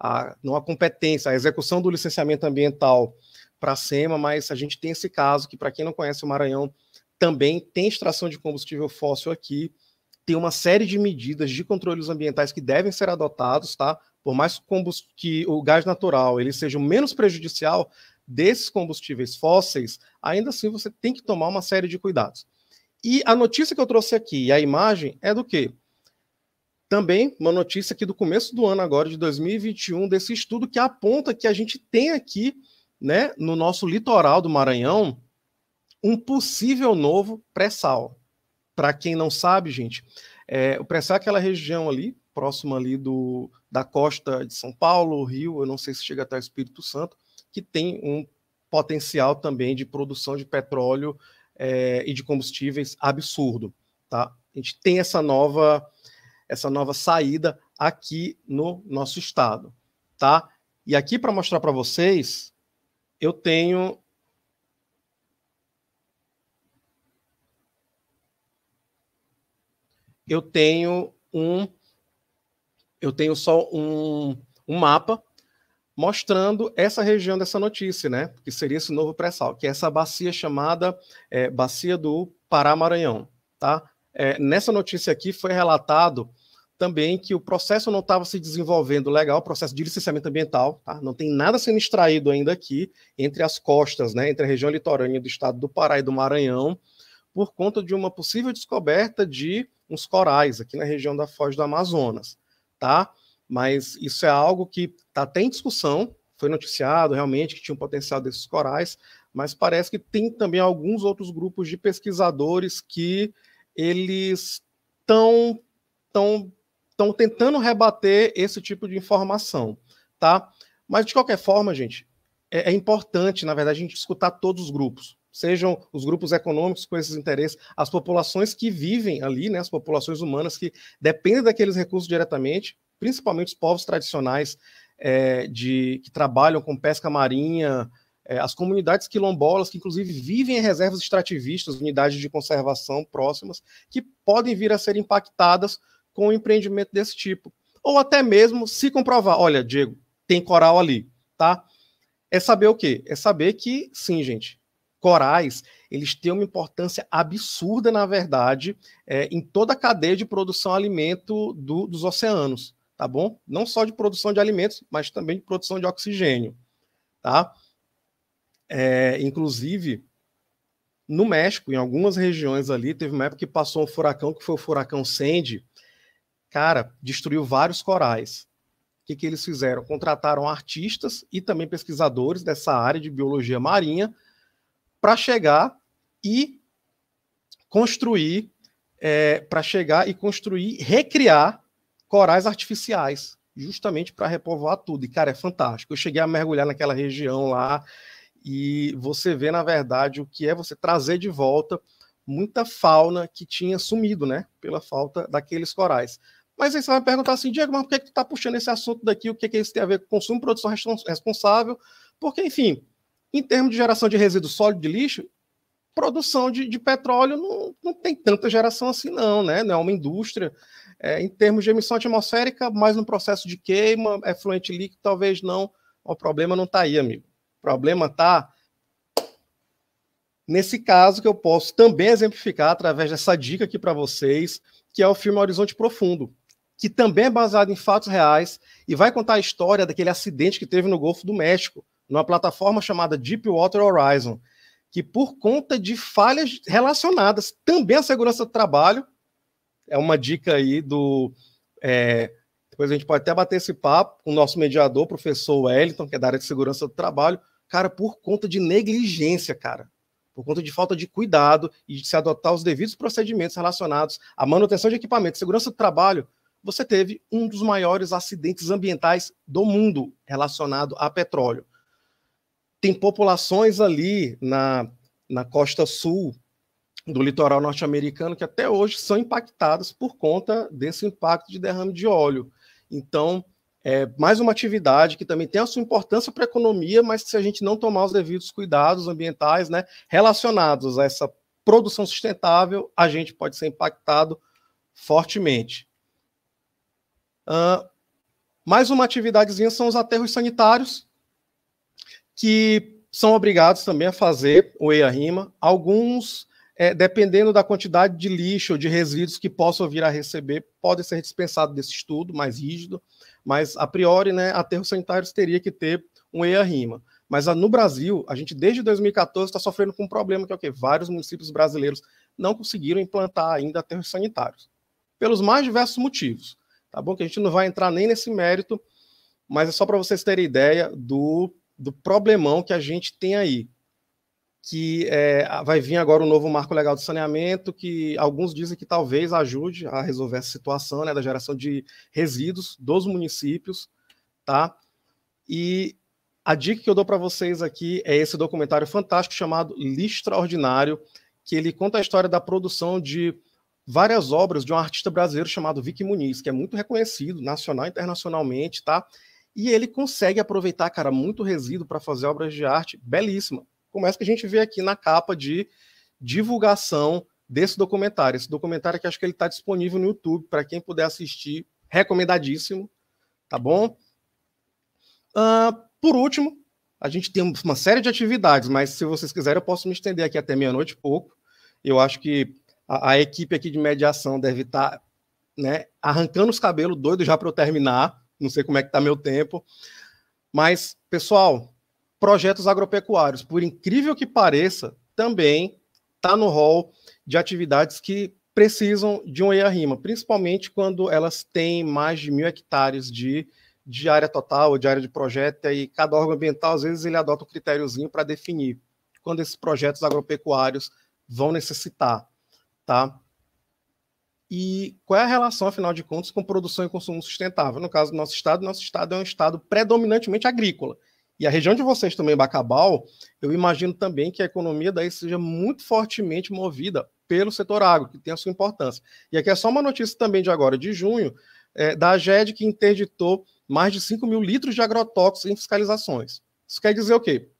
S2: a, não a competência, a execução do licenciamento ambiental para a SEMA, mas a gente tem esse caso que, para quem não conhece o Maranhão, também tem extração de combustível fóssil aqui, tem uma série de medidas de controles ambientais que devem ser adotados, tá? Por mais que o gás natural ele seja o menos prejudicial desses combustíveis fósseis, ainda assim você tem que tomar uma série de cuidados. E a notícia que eu trouxe aqui e a imagem é do quê? Também uma notícia aqui do começo do ano agora de 2021 desse estudo que aponta que a gente tem aqui, né, no nosso litoral do Maranhão, um possível novo pré-sal. Para quem não sabe, gente, é, o pré-sal é aquela região ali, próxima ali do, da costa de São Paulo, Rio, eu não sei se chega até o Espírito Santo, que tem um potencial também de produção de petróleo é, e de combustíveis absurdo. Tá? A gente tem essa nova, essa nova saída aqui no nosso estado. tá? E aqui para mostrar para vocês, eu tenho eu tenho um eu tenho só um, um mapa mostrando essa região dessa notícia, né? Que seria esse novo pré-sal, que é essa bacia chamada é, Bacia do Pará-Maranhão, tá? É, nessa notícia aqui foi relatado também que o processo não estava se desenvolvendo legal, o processo de licenciamento ambiental, tá? Não tem nada sendo extraído ainda aqui entre as costas, né? Entre a região litorânea do estado do Pará e do Maranhão, por conta de uma possível descoberta de uns corais aqui na região da Foz do Amazonas, tá? Mas isso é algo que está até em discussão, foi noticiado realmente que tinha um potencial desses corais, mas parece que tem também alguns outros grupos de pesquisadores que eles estão tão, tão tentando rebater esse tipo de informação, tá? Mas de qualquer forma, gente, é, é importante, na verdade, a gente escutar todos os grupos sejam os grupos econômicos com esses interesses, as populações que vivem ali, né, as populações humanas que dependem daqueles recursos diretamente, principalmente os povos tradicionais é, de que trabalham com pesca marinha, é, as comunidades quilombolas que inclusive vivem em reservas extrativistas, unidades de conservação próximas, que podem vir a ser impactadas com um empreendimento desse tipo, ou até mesmo se comprovar, olha, Diego, tem coral ali, tá? É saber o quê? É saber que, sim, gente, corais, eles têm uma importância absurda, na verdade, é, em toda a cadeia de produção de alimento do, dos oceanos, tá bom? Não só de produção de alimentos, mas também de produção de oxigênio, tá? É, inclusive, no México, em algumas regiões ali, teve uma época que passou um furacão, que foi o furacão Sandy, cara, destruiu vários corais. O que, que eles fizeram? Contrataram artistas e também pesquisadores dessa área de biologia marinha, para chegar e construir, é, para chegar e construir, recriar corais artificiais, justamente para repovoar tudo. E, cara, é fantástico. Eu cheguei a mergulhar naquela região lá e você vê, na verdade, o que é você trazer de volta muita fauna que tinha sumido, né, pela falta daqueles corais. Mas aí você vai perguntar assim, Diego, mas por que, é que tu tá puxando esse assunto daqui? O que, é que isso tem a ver com consumo, e produção responsável? Porque, enfim, em termos de geração de resíduo sólido de lixo, produção de, de petróleo não, não tem tanta geração assim, não, né? Não é uma indústria. É, em termos de emissão atmosférica, mais um processo de queima, efluente é líquido, talvez não. O problema não está aí, amigo. O problema está nesse caso que eu posso também exemplificar através dessa dica aqui para vocês, que é o filme Horizonte Profundo, que também é baseado em fatos reais e vai contar a história daquele acidente que teve no Golfo do México, numa plataforma chamada Deepwater Horizon, que por conta de falhas relacionadas também à segurança do trabalho, é uma dica aí do. É, depois a gente pode até bater esse papo com o nosso mediador, professor Wellington, que é da área de segurança do trabalho, cara, por conta de negligência, cara por conta de falta de cuidado e de se adotar os devidos procedimentos relacionados à manutenção de equipamento e segurança do trabalho, você teve um dos maiores acidentes ambientais do mundo relacionado a petróleo tem populações ali na, na costa sul do litoral norte-americano que até hoje são impactadas por conta desse impacto de derrame de óleo. Então, é mais uma atividade que também tem a sua importância para a economia, mas se a gente não tomar os devidos cuidados ambientais né, relacionados a essa produção sustentável, a gente pode ser impactado fortemente. Uh, mais uma atividadezinha são os aterros sanitários, que são obrigados também a fazer o EIA-RIMA, alguns, é, dependendo da quantidade de lixo ou de resíduos que possam vir a receber, podem ser dispensados desse estudo mais rígido, mas a priori, né, aterros sanitários teria que ter um EIA-RIMA. Mas no Brasil, a gente desde 2014 está sofrendo com um problema que é o quê? Vários municípios brasileiros não conseguiram implantar ainda aterros sanitários, pelos mais diversos motivos. Tá bom? Que a gente não vai entrar nem nesse mérito, mas é só para vocês terem ideia do do problemão que a gente tem aí. Que é, vai vir agora o um novo marco legal de saneamento, que alguns dizem que talvez ajude a resolver essa situação né, da geração de resíduos dos municípios, tá? E a dica que eu dou para vocês aqui é esse documentário fantástico chamado Lixo Extraordinário, que ele conta a história da produção de várias obras de um artista brasileiro chamado Vicky Muniz, que é muito reconhecido nacional e internacionalmente, tá? E ele consegue aproveitar, cara, muito resíduo para fazer obras de arte belíssima. Como essa que a gente vê aqui na capa de divulgação desse documentário. Esse documentário que acho que ele está disponível no YouTube para quem puder assistir, recomendadíssimo, tá bom? Uh, por último, a gente tem uma série de atividades, mas se vocês quiserem, eu posso me estender aqui até meia-noite e pouco. Eu acho que a, a, equipe aqui de mediação deve estar tá, né, arrancando os cabelos doidos já para eu terminar não sei como é que está meu tempo. Mas, pessoal, projetos agropecuários, por incrível que pareça, também está no rol de atividades que precisam de um EIA-RIMA, principalmente quando elas têm mais de mil hectares de, de área total ou de área de projeto, e cada órgão ambiental, às vezes, ele adota um critériozinho para definir quando esses projetos agropecuários vão necessitar, tá? e qual é a relação, afinal de contas, com produção e consumo sustentável. No caso do nosso estado, nosso estado é um estado predominantemente agrícola. E a região de vocês também, Bacabal, eu imagino também que a economia daí seja muito fortemente movida pelo setor agro, que tem a sua importância. E aqui é só uma notícia também de agora, de junho, é, da AGED, que interditou mais de 5 mil litros de agrotóxicos em fiscalizações. Isso quer dizer o quê?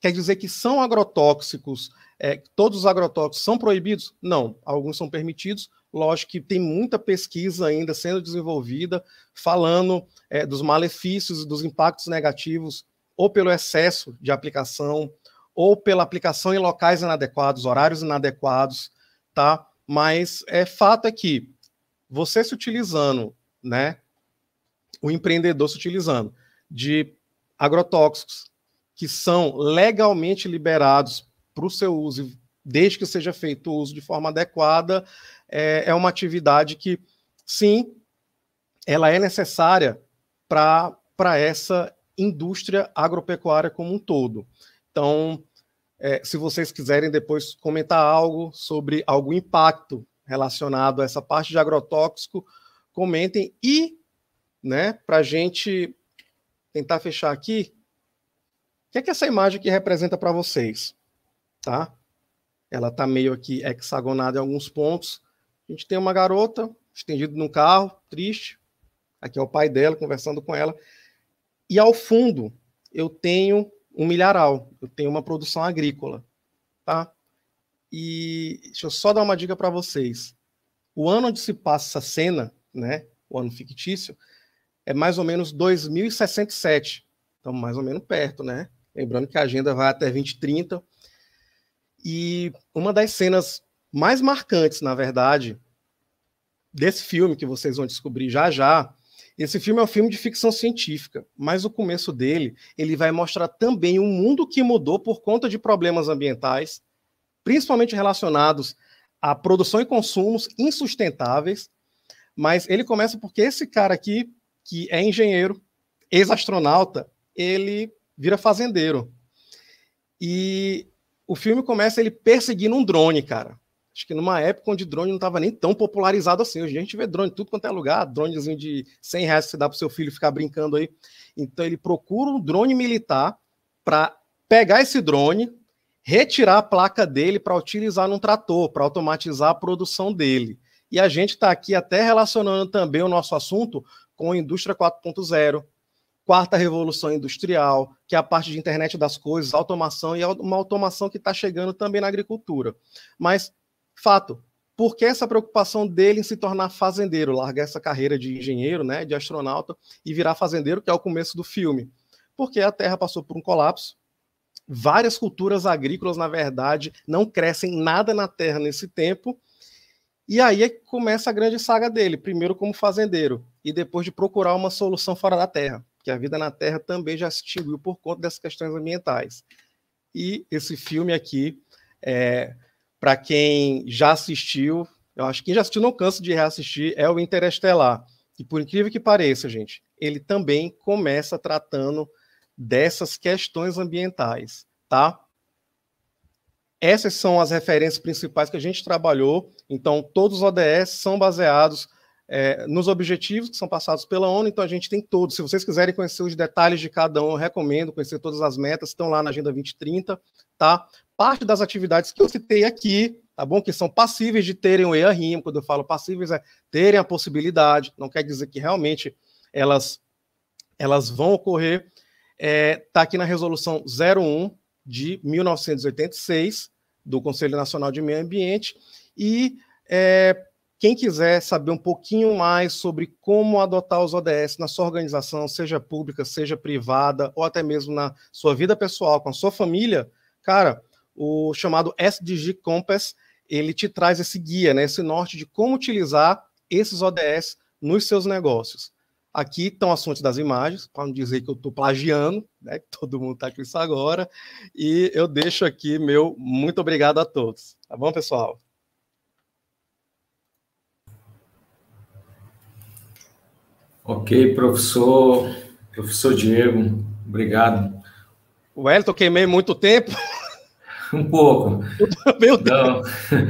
S2: Quer dizer que são agrotóxicos é, todos os agrotóxicos são proibidos? Não, alguns são permitidos. Lógico que tem muita pesquisa ainda sendo desenvolvida falando é, dos malefícios e dos impactos negativos, ou pelo excesso de aplicação, ou pela aplicação em locais inadequados, horários inadequados, tá? Mas é fato é que você se utilizando, né? O empreendedor se utilizando de agrotóxicos que são legalmente liberados para o seu uso, desde que seja feito o uso de forma adequada, é, é uma atividade que, sim, ela é necessária para essa indústria agropecuária como um todo. Então, é, se vocês quiserem depois comentar algo sobre algum impacto relacionado a essa parte de agrotóxico, comentem. E, né, para a gente tentar fechar aqui, o que é que essa imagem aqui representa para vocês? tá? Ela está meio aqui hexagonada em alguns pontos. A gente tem uma garota estendida num carro, triste. Aqui é o pai dela conversando com ela. E ao fundo eu tenho um milharal, eu tenho uma produção agrícola, tá? E deixa eu só dar uma dica para vocês. O ano onde se passa essa cena, né? O ano fictício é mais ou menos 2067. Então, mais ou menos perto, né? Lembrando que a agenda vai até 2030. E uma das cenas mais marcantes, na verdade, desse filme que vocês vão descobrir já já, esse filme é um filme de ficção científica, mas o começo dele, ele vai mostrar também um mundo que mudou por conta de problemas ambientais, principalmente relacionados à produção e consumos insustentáveis. Mas ele começa porque esse cara aqui, que é engenheiro, ex-astronauta, ele vira fazendeiro. E o filme começa ele perseguindo um drone, cara. Acho que numa época onde drone não estava nem tão popularizado assim. Hoje a gente vê drone tudo quanto é lugar, dronezinho de 100 reais que você dá para seu filho ficar brincando aí. Então ele procura um drone militar para pegar esse drone, retirar a placa dele para utilizar num trator, para automatizar a produção dele. E a gente está aqui até relacionando também o nosso assunto com a indústria 4.0, quarta revolução industrial, que é a parte de internet das coisas, automação, e é uma automação que está chegando também na agricultura. Mas, fato, por que essa preocupação dele em se tornar fazendeiro, largar essa carreira de engenheiro, né, de astronauta e virar fazendeiro, que é o começo do filme? Porque a Terra passou por um colapso. Várias culturas agrícolas, na verdade, não crescem nada na Terra nesse tempo. E aí é que começa a grande saga dele, primeiro como fazendeiro e depois de procurar uma solução fora da Terra que a vida na Terra também já se extinguiu por conta dessas questões ambientais. E esse filme aqui, é, para quem já assistiu, eu acho que quem já assistiu não cansa de reassistir, é o Interestelar. E por incrível que pareça, gente, ele também começa tratando dessas questões ambientais, tá? Essas são as referências principais que a gente trabalhou. Então, todos os ODS são baseados é, nos objetivos que são passados pela ONU, então a gente tem todos. Se vocês quiserem conhecer os detalhes de cada um, eu recomendo conhecer todas as metas, estão lá na Agenda 2030, tá? Parte das atividades que eu citei aqui, tá bom? Que são passíveis de terem o EA-RIM, quando eu falo passíveis é terem a possibilidade, não quer dizer que realmente elas, elas vão ocorrer, é, tá aqui na Resolução 01 de 1986, do Conselho Nacional de Meio Ambiente, e é, quem quiser saber um pouquinho mais sobre como adotar os ODS na sua organização, seja pública, seja privada, ou até mesmo na sua vida pessoal, com a sua família, cara, o chamado SDG Compass, ele te traz esse guia, né, esse norte de como utilizar esses ODS nos seus negócios. Aqui estão as fontes das imagens, para não dizer que eu estou plagiando, né? Todo mundo está com isso agora. E eu deixo aqui meu muito obrigado a todos. Tá bom, pessoal?
S1: Ok, professor, professor Diego, obrigado. Wellington, queimei muito tempo. Um pouco. Meu Deus. Não,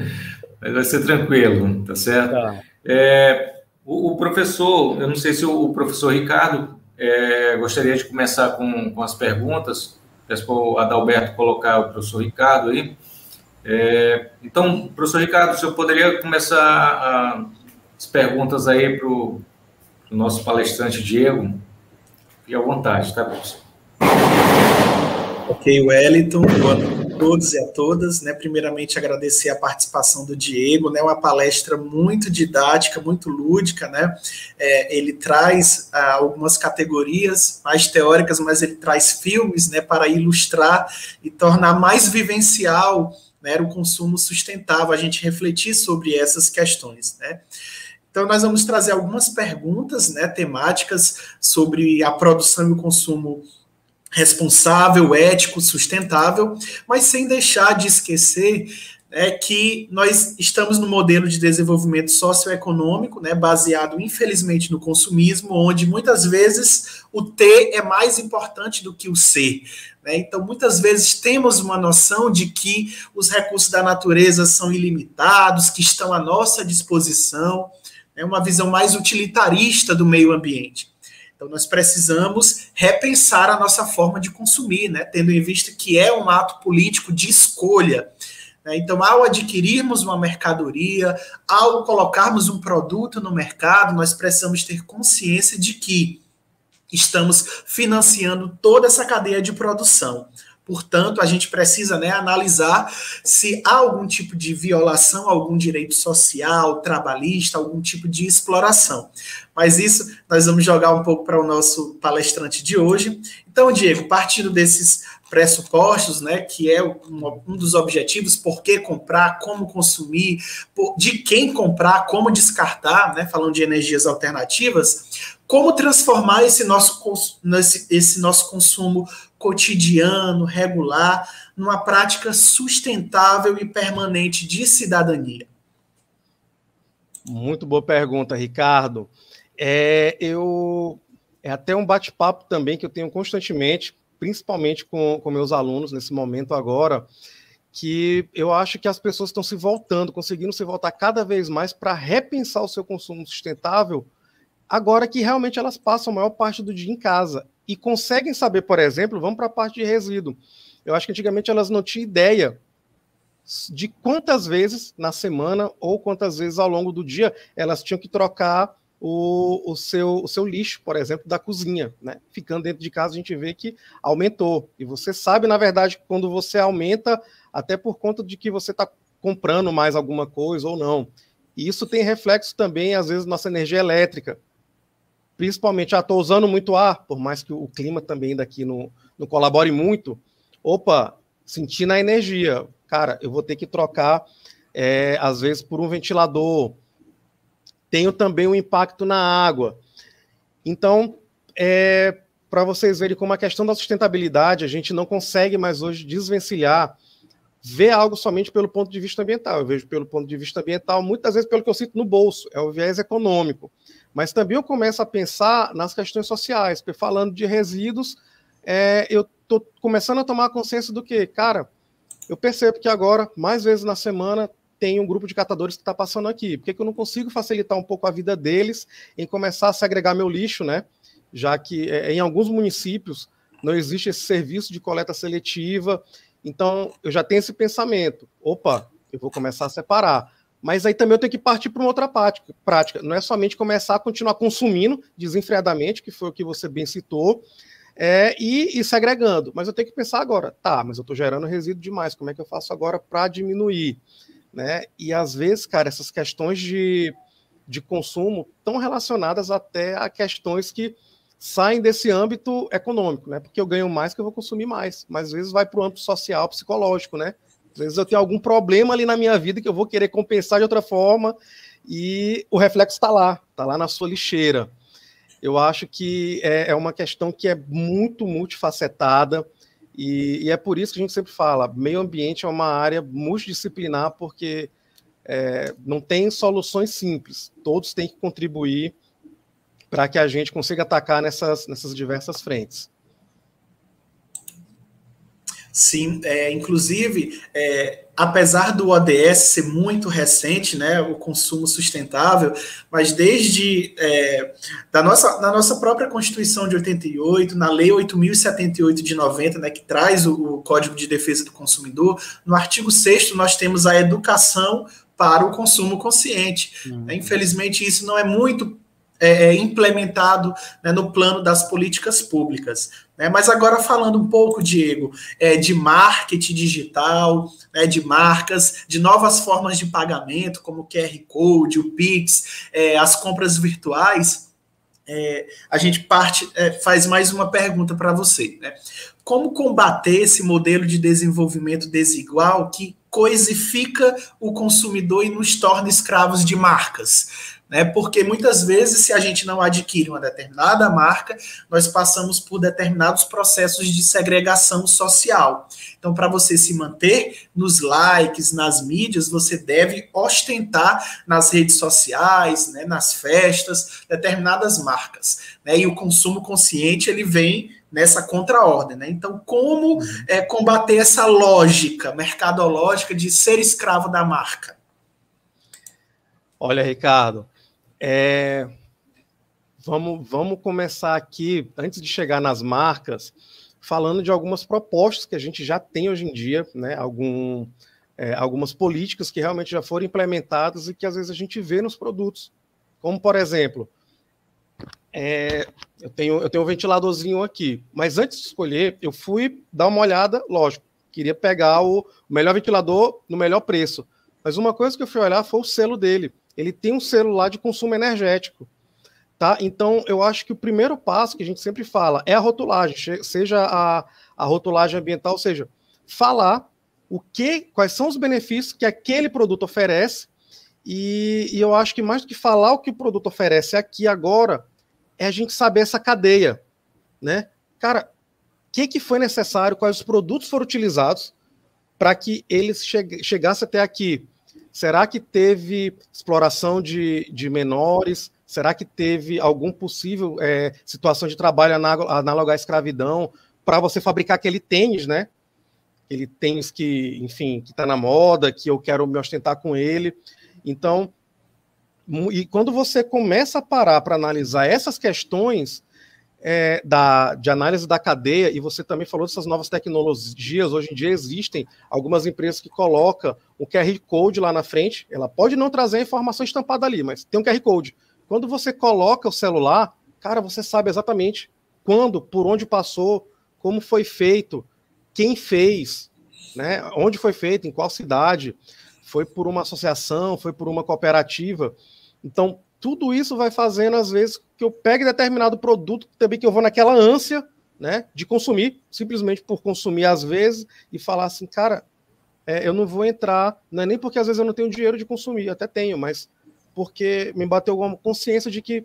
S1: mas vai ser tranquilo, tá certo? Tá. É, o, o, professor, eu não sei se o, o professor Ricardo é, gostaria de começar com, com as perguntas. Peço para o Adalberto colocar o professor Ricardo aí. É, então, professor Ricardo, o senhor poderia começar a, as perguntas aí para o nosso palestrante Diego. Fique à vontade, tá, professor? Ok, Wellington, boa noite a todos e a todas. Né? Primeiramente,
S3: agradecer a participação do Diego, né? uma palestra muito didática, muito lúdica. Né? É, ele traz ah, algumas categorias mais teóricas, mas ele traz filmes né, para ilustrar e tornar mais vivencial né, o consumo sustentável, a gente refletir sobre essas questões. Né? Então, nós vamos trazer algumas perguntas né, temáticas sobre a produção e o consumo responsável, ético, sustentável, mas sem deixar de esquecer é que nós estamos no modelo de desenvolvimento socioeconômico, né, baseado infelizmente no consumismo, onde muitas vezes o ter é mais importante do que o ser. Né. Então, muitas vezes temos uma noção de que os recursos da natureza são ilimitados, que estão à nossa disposição, né, uma visão mais utilitarista do meio ambiente. Então, nós precisamos repensar a nossa forma de consumir, né, tendo em vista que é um ato político de escolha. Né. Então, ao adquirirmos uma mercadoria, ao colocarmos um produto no mercado, nós precisamos ter consciência de que estamos financiando toda essa cadeia de produção. Portanto, a gente precisa né, analisar se há algum tipo de violação, algum direito social, trabalhista, algum tipo de exploração. Mas isso nós vamos jogar um pouco para o nosso palestrante de hoje. Então, Diego, partindo desses pressupostos, né, que é um, um dos objetivos, por que comprar, como consumir, por, de quem comprar, como descartar, né, falando de energias alternativas, como transformar esse nosso, esse nosso consumo cotidiano, regular, numa prática sustentável e permanente de cidadania?
S2: Muito boa pergunta, Ricardo. É, eu é até um bate-papo também que eu tenho constantemente, principalmente com, com meus alunos nesse momento agora, que eu acho que as pessoas estão se voltando, conseguindo se voltar cada vez mais para repensar o seu consumo sustentável, agora que realmente elas passam a maior parte do dia em casa e conseguem saber, por exemplo, vamos para a parte de resíduo. Eu acho que antigamente elas não tinham ideia de quantas vezes na semana ou quantas vezes ao longo do dia elas tinham que trocar o, o, seu, o seu lixo, por exemplo, da cozinha. Né? Ficando dentro de casa, a gente vê que aumentou. E você sabe, na verdade, quando você aumenta, até por conta de que você está comprando mais alguma coisa ou não. E isso tem reflexo também, às vezes, na nossa energia elétrica principalmente, ah, estou usando muito ar, por mais que o clima também daqui não, não colabore muito, opa, senti na energia, cara, eu vou ter que trocar, é, às vezes, por um ventilador, tenho também um impacto na água. Então, é, eh, para vocês verem como a questão da sustentabilidade, a gente não consegue mais hoje desvencilhar, ver algo somente pelo ponto de vista ambiental. Eu vejo pelo ponto de vista ambiental, muitas vezes pelo que eu sinto no bolso, é o viés econômico. Mas também eu começo a pensar nas questões sociais, porque falando de resíduos, é, eu estou começando a tomar consciência do que, cara, eu percebo que agora, mais vezes na semana, tem um grupo de catadores que está passando aqui. Por que, eu não consigo facilitar um pouco a vida deles em começar a segregar meu lixo, né? Já que é, em alguns municípios não existe esse serviço de coleta seletiva. Então, eu já tenho esse pensamento. Opa, eu vou começar a separar. Mas aí também eu tenho que partir para uma outra prática. Não é somente começar a continuar consumindo desenfreadamente, que foi o que você bem citou, é, e, e segregando. Mas eu tenho que pensar agora, tá, mas eu estou gerando resíduo demais, como é que eu faço agora para diminuir? Né? E às vezes, cara, essas questões de, de consumo estão relacionadas até a questões que saem desse âmbito econômico, né? Porque eu ganho mais que eu vou consumir mais, mas às vezes vai para o âmbito social, psicológico, né? Às vezes eu tenho algum problema ali na minha vida que eu vou querer compensar de outra forma e o reflexo está lá, está lá na sua lixeira. Eu acho que é, é uma questão que é muito multifacetada e, e, é por isso que a gente sempre fala, meio ambiente é uma área multidisciplinar porque é, não tem soluções simples. Todos têm que contribuir para que a gente consiga atacar nessas, nessas diversas frentes.
S3: Sim, é, inclusive, é, apesar do ODS ser muito recente, né, o consumo sustentável, mas desde é, da nossa, na nossa própria Constituição de 88, na Lei 8.078 de 90, né, que traz o, o Código de Defesa do Consumidor, no artigo 6 nós temos a educação para o consumo consciente. Hum. Infelizmente, isso não é muito é, é, implementado né, no plano das políticas públicas. Né? Mas agora falando um pouco, Diego, é, de marketing digital, né, de marcas, de novas formas de pagamento, como o QR Code, o Pix, é, as compras virtuais, é, a gente parte, é, faz mais uma pergunta para você. Né? Como combater esse modelo de desenvolvimento desigual que coisifica o consumidor e nos torna escravos de marcas? né? Porque muitas vezes, se a gente não adquire uma determinada marca, nós passamos por determinados processos de segregação social. Então, para você se manter nos likes, nas mídias, você deve ostentar nas redes sociais, né, nas festas, determinadas marcas. Né? E o consumo consciente ele vem nessa contraordem. Né? Então, como uhum. é, combater essa lógica mercadológica de ser escravo da marca?
S2: Olha, Ricardo, é, vamos, vamos começar aqui, antes de chegar nas marcas, falando de algumas propostas que a gente já tem hoje em dia, né? Algum, é, algumas políticas que realmente já foram implementadas e que às vezes a gente vê nos produtos. Como, por exemplo, é, eu, tenho, eu tenho um ventiladorzinho aqui, mas antes de escolher, eu fui dar uma olhada, lógico, queria pegar o melhor ventilador no melhor preço. Mas uma coisa que eu fui olhar foi o selo dele ele tem um celular de consumo energético. Tá? Então, eu acho que o primeiro passo que a gente sempre fala é a rotulagem, seja a, a rotulagem ambiental, ou seja, falar o que, quais são os benefícios que aquele produto oferece, e, e eu acho que mais do que falar o que o produto oferece aqui agora, é a gente saber essa cadeia, né? Cara, o que, que foi necessário, quais os produtos foram utilizados para que eles che chegasse até aqui? Será que teve exploração de, de menores? Será que teve algum possível é, situação de trabalho análoga à escravidão para você fabricar aquele tênis, né? Aquele tênis que, enfim, que está na moda, que eu quero me ostentar com ele. Então, e quando você começa a parar para analisar essas questões, é, da, de análise da cadeia, e você também falou dessas novas tecnologias. Hoje em dia existem algumas empresas que colocam o QR Code lá na frente. Ela pode não trazer a informação estampada ali, mas tem um QR Code. Quando você coloca o celular, cara, você sabe exatamente quando, por onde passou, como foi feito, quem fez, né? onde foi feito, em qual cidade, foi por uma associação, foi por uma cooperativa. Então, tudo isso vai fazendo, às vezes, que eu pegue determinado produto também que eu vou naquela ânsia, né, de consumir, simplesmente por consumir às vezes, e falar assim, cara, é, eu não vou entrar, não é nem porque às vezes eu não tenho dinheiro de consumir, até tenho, mas porque me bateu alguma consciência de que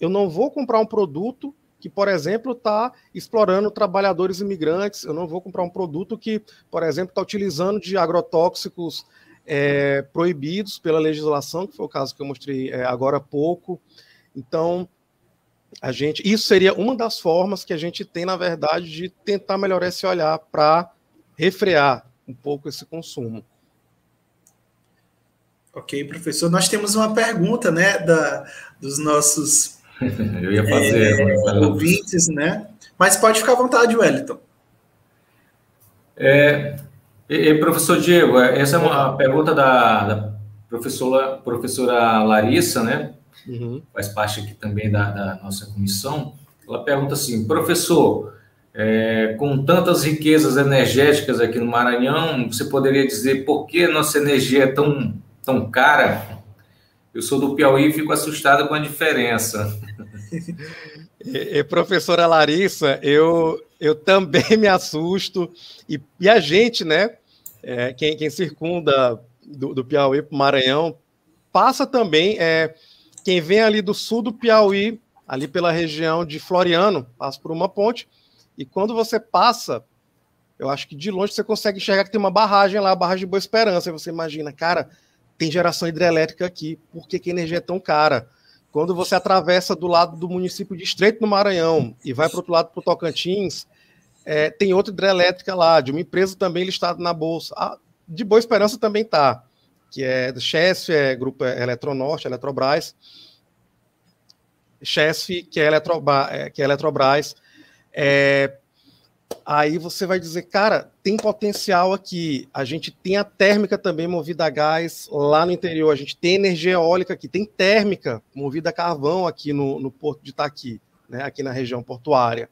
S2: eu não vou comprar um produto que, por exemplo, está explorando trabalhadores imigrantes, eu não vou comprar um produto que, por exemplo, está utilizando de agrotóxicos é, proibidos pela legislação, que foi o caso que eu mostrei é, agora há pouco. Então, a gente, isso seria uma das formas que a gente tem, na verdade, de tentar melhorar esse olhar para refrear um pouco esse consumo.
S3: Ok, professor. Nós temos uma pergunta, né, da, dos nossos
S1: eu ia fazer, é,
S3: ouvintes, né? Mas pode ficar à vontade, Wellington.
S1: É, e, professor Diego, é, essa é uma pergunta da, da professora, professora Larissa, né? Uhum. Faz parte aqui também da, da, nossa comissão. Ela pergunta assim: professor, é, com tantas riquezas energéticas aqui no Maranhão, você poderia dizer por que nossa energia é tão, tão cara? Eu sou do Piauí e fico assustada com a diferença.
S2: e, e, professora Larissa, eu, eu também me assusto. E, e a gente, né, é, quem, quem, circunda do, do Piauí para o Maranhão, passa também é, quem vem ali do sul do Piauí, ali pela região de Floriano, passa por uma ponte, e quando você passa, eu acho que de longe você consegue enxergar que tem uma barragem lá, a barragem de Boa Esperança, e você imagina, cara, tem geração hidrelétrica aqui, por que, que a energia é tão cara? Quando você atravessa do lado do município de Estreito no Maranhão e vai para o outro lado para o Tocantins, é, tem outra hidrelétrica lá, de uma empresa também listada na Bolsa. Ah, de Boa Esperança também está, que é Chesf, é Grupo é Eletronorte, Eletrobras. Chesf, que é, é, que é Eletrobras. É, aí você vai dizer, cara, tem potencial aqui. A gente tem a térmica também movida a gás lá no interior. A gente tem energia eólica aqui, tem térmica movida a carvão aqui no, no porto de Itaqui, né, aqui na região portuária.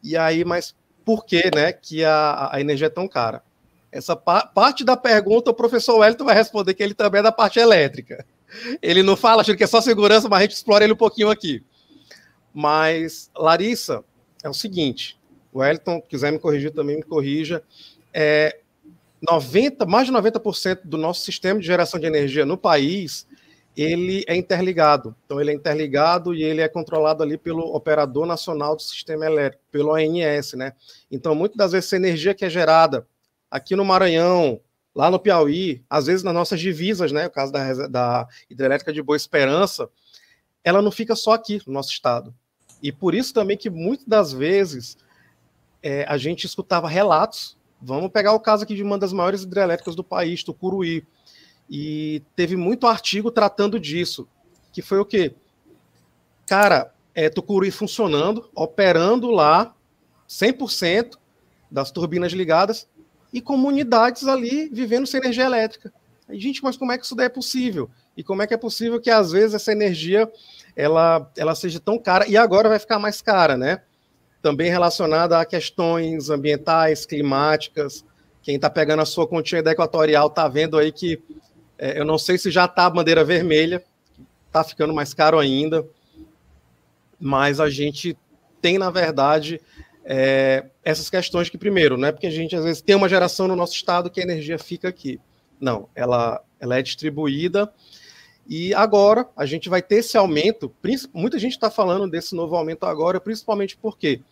S2: E aí, mas por que, né, que a, a energia é tão cara. Essa pa parte da pergunta, o professor Wellington vai responder que ele também é da parte elétrica. Ele não fala, achando que é só segurança, mas a gente explora ele um pouquinho aqui. Mas, Larissa, é o seguinte: o Wellington, quiser me corrigir também, me corrija. É, 90, mais de 90% do nosso sistema de geração de energia no país ele é interligado. Então, ele é interligado e ele é controlado ali pelo Operador Nacional do Sistema Elétrico, pelo ONS, né? Então, muitas das vezes, a energia que é gerada aqui no Maranhão, lá no Piauí, às vezes nas nossas divisas, né? O caso da, da hidrelétrica de Boa Esperança, ela não fica só aqui no nosso estado. E por isso também que muitas das vezes é, a gente escutava relatos. Vamos pegar o caso aqui de uma das maiores hidrelétricas do país, Tucuruí. E teve muito artigo tratando disso, que foi o quê? Cara, é, Tucuruí funcionando, operando lá, 100% das turbinas ligadas, e comunidades ali vivendo sem energia elétrica. Aí, gente, mas como é que isso daí é possível? E como é que é possível que, às vezes, essa energia ela, ela seja tão cara, e agora vai ficar mais cara, né? Também relacionada a questões ambientais, climáticas, quem está pegando a sua continha da equatorial está vendo aí que é, eu não sei se já está a bandeira vermelha, está ficando mais caro ainda, mas a gente tem, na verdade, é, essas questões que, primeiro, não é porque a gente às vezes tem uma geração no nosso estado que a energia fica aqui. Não, ela, ela é distribuída. E agora a gente vai ter esse aumento. Muita gente está falando desse novo aumento agora, principalmente porque quê?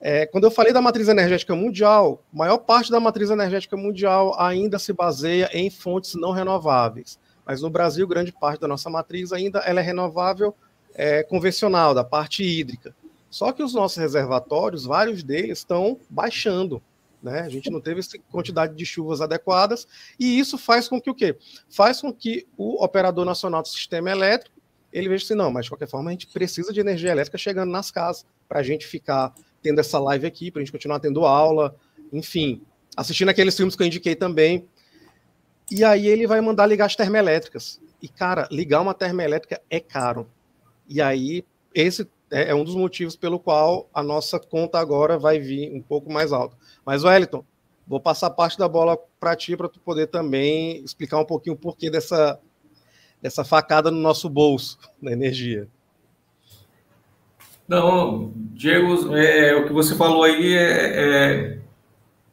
S2: É, quando eu falei da matriz energética mundial, maior parte da matriz energética mundial ainda se baseia em fontes não renováveis. Mas no Brasil, grande parte da nossa matriz ainda ela é renovável é, convencional, da parte hídrica. Só que os nossos reservatórios, vários deles, estão baixando. Né? A gente não teve essa quantidade de chuvas adequadas, e isso faz com que o quê? Faz com que o operador nacional do sistema elétrico ele veja assim, não, mas de qualquer forma a gente precisa de energia elétrica chegando nas casas para a gente ficar tendo essa live aqui, para a gente continuar tendo aula, enfim, assistindo aqueles filmes que eu indiquei também. E aí ele vai mandar ligar as termoelétricas. E, cara, ligar uma termoelétrica é caro. E aí, esse é, é um dos motivos pelo qual a nossa conta agora vai vir um pouco mais alta. Mas, Wellington, vou passar parte da bola para ti, para tu poder também explicar um pouquinho o porquê dessa, dessa facada no nosso bolso, na energia.
S1: Não, Diego, é, o que você falou aí é, é,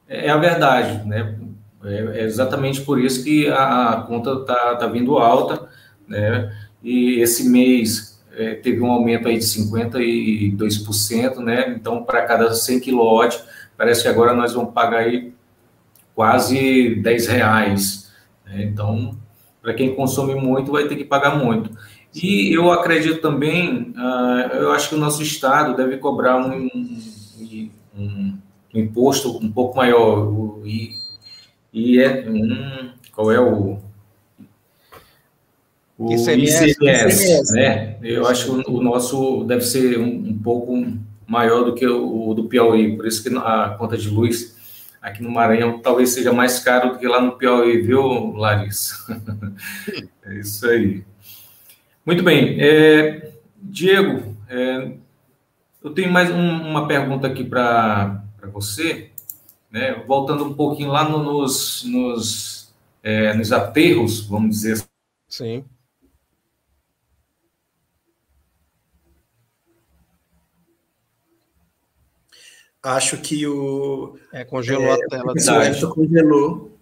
S1: é a verdade, né? É, é exatamente por isso que a, a conta está tá vindo alta, né? E esse mês é, teve um aumento aí de 52%, né? Então, para cada 100 kW, parece que agora nós vamos pagar aí quase 10 reais. Né? Então, para quem consome muito, vai ter que pagar muito. E eu acredito também, uh, eu acho que o nosso Estado deve cobrar um, um, um imposto um pouco maior. O, e, e é, um, qual é o. O ICMS, né? ICMS, ICMS né? né? Eu acho que o, nosso deve ser um, pouco maior do que o, o do Piauí, por isso que a conta de luz aqui no Maranhão talvez seja mais caro do que lá no Piauí, viu, Larissa? é isso aí. Muito bem. É, Diego, é, eu tenho mais um, uma pergunta aqui para você, né? voltando um pouquinho lá no, nos, nos, é, nos aterros, vamos dizer assim. Sim.
S3: Acho que o. É, congelou é, a tela. O congelou.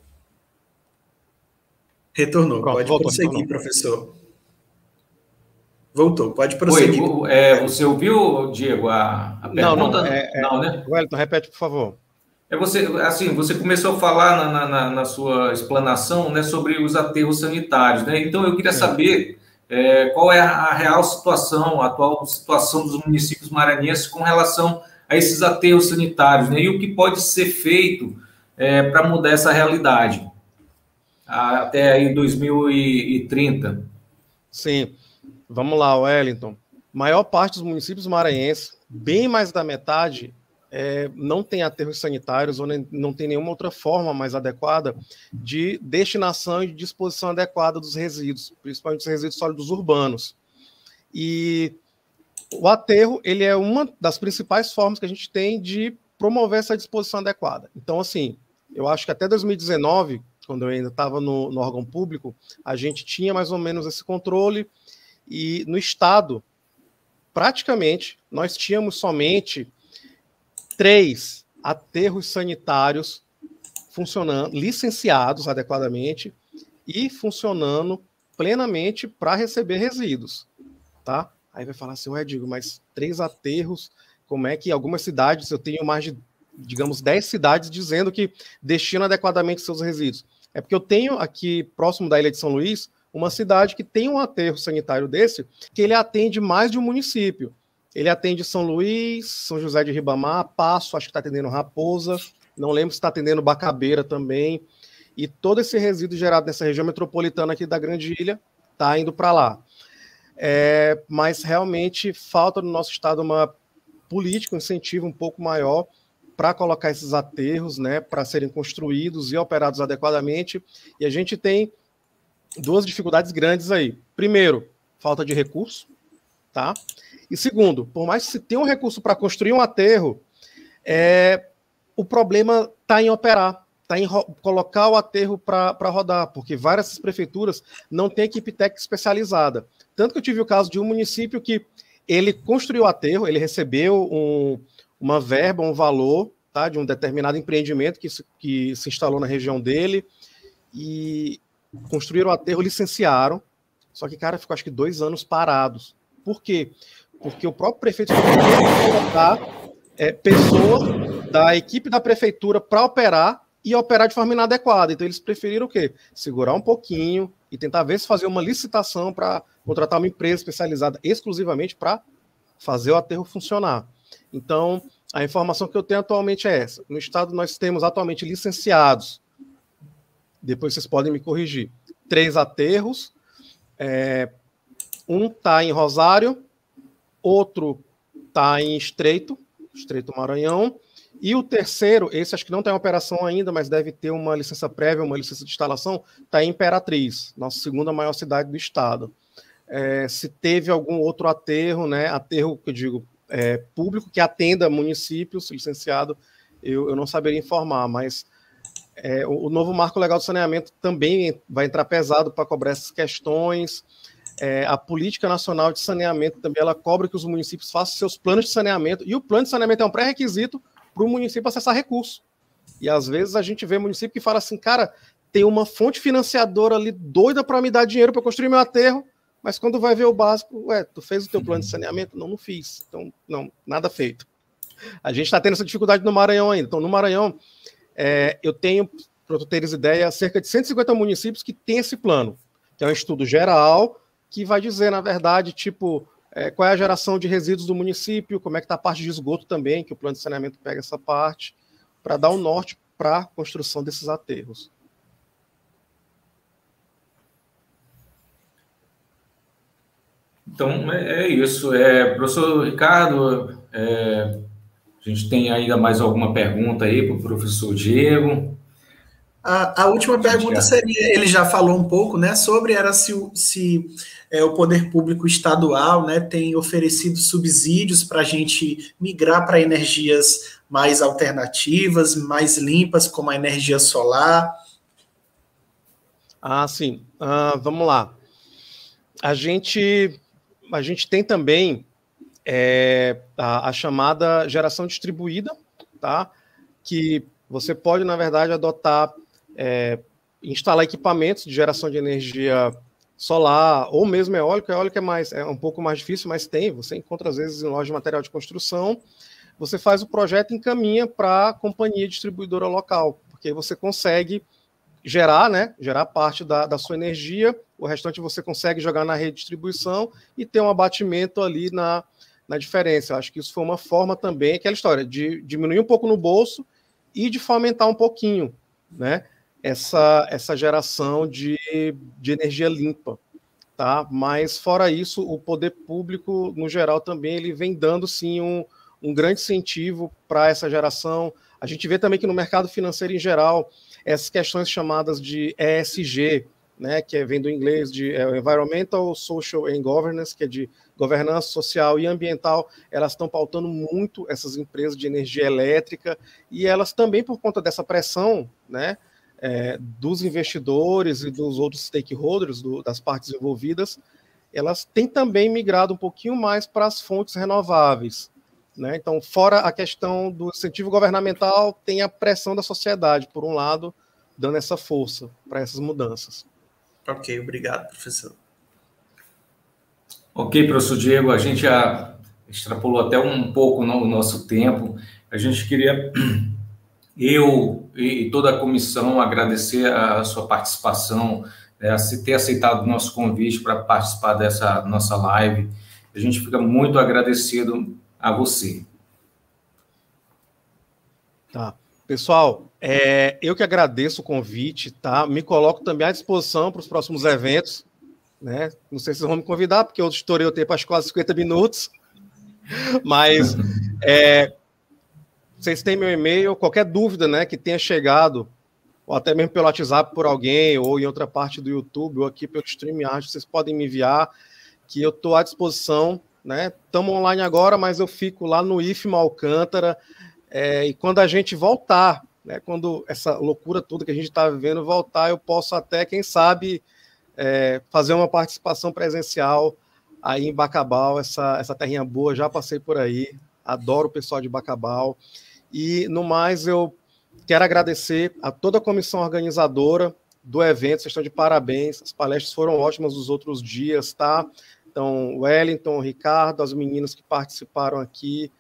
S3: Retornou. Pronto, Pode voltou, prosseguir, retornou. professor. Voltou, pode prosseguir. Oi,
S1: é, é, você ouviu, Diego, a, a pergunta? Não, não, é, é, não né?
S2: Wellington, repete, por favor.
S1: É você, assim, você começou a falar na, na, na, sua explanação né, sobre os aterros sanitários, né? Então eu queria é. saber é, qual é a real situação, a atual situação dos municípios maranhenses com relação a esses aterros sanitários, né? E o que pode ser feito é, para mudar essa realidade até aí 2030. Sim. Vamos lá, Wellington. Maior
S2: parte dos municípios maranhenses, bem mais da metade, é, não tem aterros sanitários ou nem, não tem nenhuma outra forma mais adequada de destinação e de disposição adequada dos resíduos, principalmente os resíduos sólidos urbanos. E o aterro ele é uma das principais formas que a gente tem de promover essa disposição adequada. Então, assim, eu acho que até 2019, quando eu ainda estava no, no órgão público, a gente tinha mais ou menos esse controle e no Estado, praticamente, nós tínhamos somente três aterros sanitários funcionando, licenciados adequadamente e funcionando plenamente para receber resíduos, tá? Aí vai falar assim, ué, digo, mas três aterros, como é que algumas cidades, eu tenho mais de, digamos, dez cidades dizendo que destinam adequadamente seus resíduos. É porque eu tenho aqui, próximo da Ilha de São Luís, uma cidade que tem um aterro sanitário desse, que ele atende mais de um município. Ele atende São Luís, São José de Ribamar, Passo, acho que está atendendo Raposa, não lembro se está atendendo Bacabeira também. E todo esse resíduo gerado nessa região metropolitana aqui da Grande Ilha está indo para lá. É, mas realmente falta no nosso estado uma política, um incentivo um pouco maior para colocar esses aterros, né, para serem construídos e operados adequadamente. E a gente tem duas dificuldades grandes aí. Primeiro, falta de recurso, tá? E segundo, por mais que se tenha um recurso para construir um aterro, é, o problema está em operar, está em colocar o aterro para rodar, porque várias prefeituras não têm equipe técnica especializada. Tanto que eu tive o caso de um município que ele construiu o aterro, ele recebeu um, uma verba, um valor tá, de um determinado empreendimento que se, que se instalou na região dele, e construíram o aterro, licenciaram, só que, cara, ficou acho que dois anos parados. Por quê? Porque o próprio prefeito colocar é, pessoa da equipe da prefeitura para operar e operar de forma inadequada. Então, eles preferiram o quê? Segurar um pouquinho e tentar ver se fazer uma licitação para contratar uma empresa especializada exclusivamente para fazer o aterro funcionar. Então, a informação que eu tenho atualmente é essa. No estado, nós temos atualmente licenciados depois vocês podem me corrigir. Três aterros. É, um está em Rosário, outro está em Estreito, Estreito Maranhão. E o terceiro, esse acho que não tem operação ainda, mas deve ter uma licença prévia, uma licença de instalação, está em Imperatriz, nossa segunda maior cidade do estado. É, se teve algum outro aterro, né, aterro que eu digo é, público que atenda municípios licenciado, eu, eu não saberia informar, mas é, o novo marco legal do saneamento também vai entrar pesado para cobrar essas questões. É, a política nacional de saneamento também ela cobra que os municípios façam seus planos de saneamento e o plano de saneamento é um pré-requisito para o município acessar recursos. E às vezes a gente vê município que fala assim, cara, tem uma fonte financiadora ali doida para me dar dinheiro para construir meu aterro, mas quando vai ver o básico, ué, tu fez o teu plano de saneamento? Não, não fiz. Então, não, nada feito. A gente está tendo essa dificuldade no Maranhão ainda. Então, no Maranhão, é, eu tenho, para tu teres ideia, cerca de 150 municípios que têm esse plano, Tem é um estudo geral que vai dizer, na verdade, tipo, é, qual é a geração de resíduos do município, como é que está a parte de esgoto também, que o plano de saneamento pega essa parte, para dar um norte para a construção desses aterros.
S1: Então, é, é isso. É, professor Ricardo, é, a gente tem ainda mais alguma pergunta aí para o professor Diego?
S3: A, a última pergunta seria, ele já falou um pouco, né, sobre era se, se é, o poder público estadual, né, tem oferecido subsídios para a gente migrar para energias mais alternativas, mais limpas, como a energia solar.
S2: Ah, sim. Ah, vamos lá. A gente, a gente tem também é a, a, chamada geração distribuída, tá? que você pode, na verdade, adotar, é, instalar equipamentos de geração de energia solar ou mesmo eólica. Eólica é, mais, é um pouco mais difícil, mas tem, você encontra às vezes em loja de material de construção. Você faz o projeto e encaminha para a companhia distribuidora local, porque você consegue gerar, né? Gerar parte da, da sua energia, o restante você consegue jogar na rede de distribuição e ter um abatimento ali na, na diferença. Eu acho que isso foi uma forma também, aquela história, de diminuir um pouco no bolso e de fomentar um pouquinho né, essa, essa geração de, de energia limpa. Tá? Mas, fora isso, o poder público, no geral, também ele vem dando sim um, um grande incentivo para essa geração. A gente vê também que no mercado financeiro em geral, essas questões chamadas de ESG, né, que é, vem do inglês de é, Environmental, Social and Governance, que é de governança social e ambiental, elas estão pautando muito essas empresas de energia elétrica e elas também, por conta dessa pressão né, é, dos investidores e dos outros stakeholders, do, das partes envolvidas, elas têm também migrado um pouquinho mais para as fontes renováveis. Né? Então, fora a questão do incentivo governamental, tem a pressão da sociedade, por um lado, dando essa força para essas mudanças.
S3: Ok,
S1: obrigado, professor. Ok, professor Diego, a gente já extrapolou até um pouco o nosso tempo. A gente queria, eu e toda a comissão, agradecer a sua participação, né, ter aceitado o nosso convite para participar dessa nossa live. A gente fica muito agradecido a você.
S2: Tá. Pessoal, é, eu que agradeço o convite, tá? Me coloco também à disposição para os próximos eventos, né? Não sei se vocês vão me convidar, porque eu estourei o tempo às quase 50 minutos, mas é, vocês têm meu e-mail, qualquer dúvida, né, que tenha chegado, ou até mesmo pelo WhatsApp por alguém, ou em outra parte do YouTube, ou aqui pelo StreamYard, vocês podem me enviar, que eu estou à disposição, né? Estamos online agora, mas eu fico lá no IFMA Alcântara, é, e quando a gente voltar, né, quando essa loucura toda que a gente está vivendo voltar, eu posso até, quem sabe, é, fazer uma participação presencial aí em Bacabal, essa, essa terrinha boa, já passei por aí, adoro o pessoal de Bacabal. E no mais, eu quero agradecer a toda a comissão organizadora do evento, vocês estão de parabéns, as palestras foram ótimas nos outros dias, tá? Então, Wellington, Ricardo, as meninas que participaram aqui,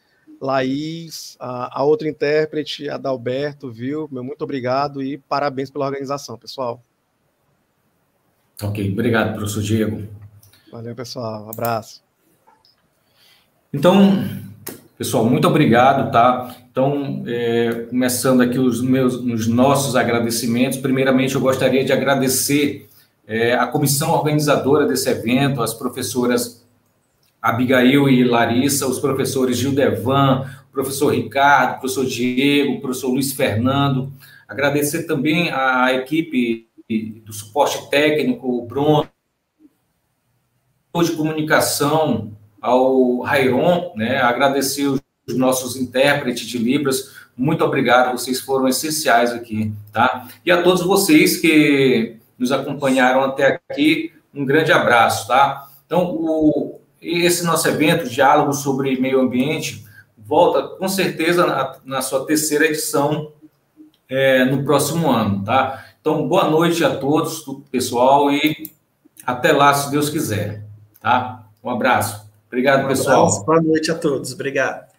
S2: Laís, a, a outra intérprete, a Dalberto, viu? Meu muito obrigado e parabéns pela organização, pessoal.
S1: Ok, obrigado, professor Diego.
S2: Valeu, pessoal. Um abraço.
S1: Então, pessoal, muito obrigado, tá? Então, é, começando aqui os meus, os nossos agradecimentos. Primeiramente, eu gostaria de agradecer é, a comissão organizadora desse evento, as professoras Abigail e Larissa, os professores Gildevan, professor Ricardo, professor Diego, professor Luiz Fernando. Agradecer também à equipe do suporte técnico, o Bruno, de comunicação, ao Rairon, né? agradecer os nossos intérpretes de Libras, muito obrigado, vocês foram essenciais aqui, tá? E a todos vocês que nos acompanharam até aqui, um grande abraço, tá? Então, o, esse nosso evento, Diálogo sobre Meio Ambiente, volta com certeza na, na sua terceira edição é, no próximo ano, tá? Então, boa noite a todos, pessoal, e até lá, se Deus quiser, tá? Um abraço. Obrigado, um pessoal.
S3: boa noite a todos. Obrigado.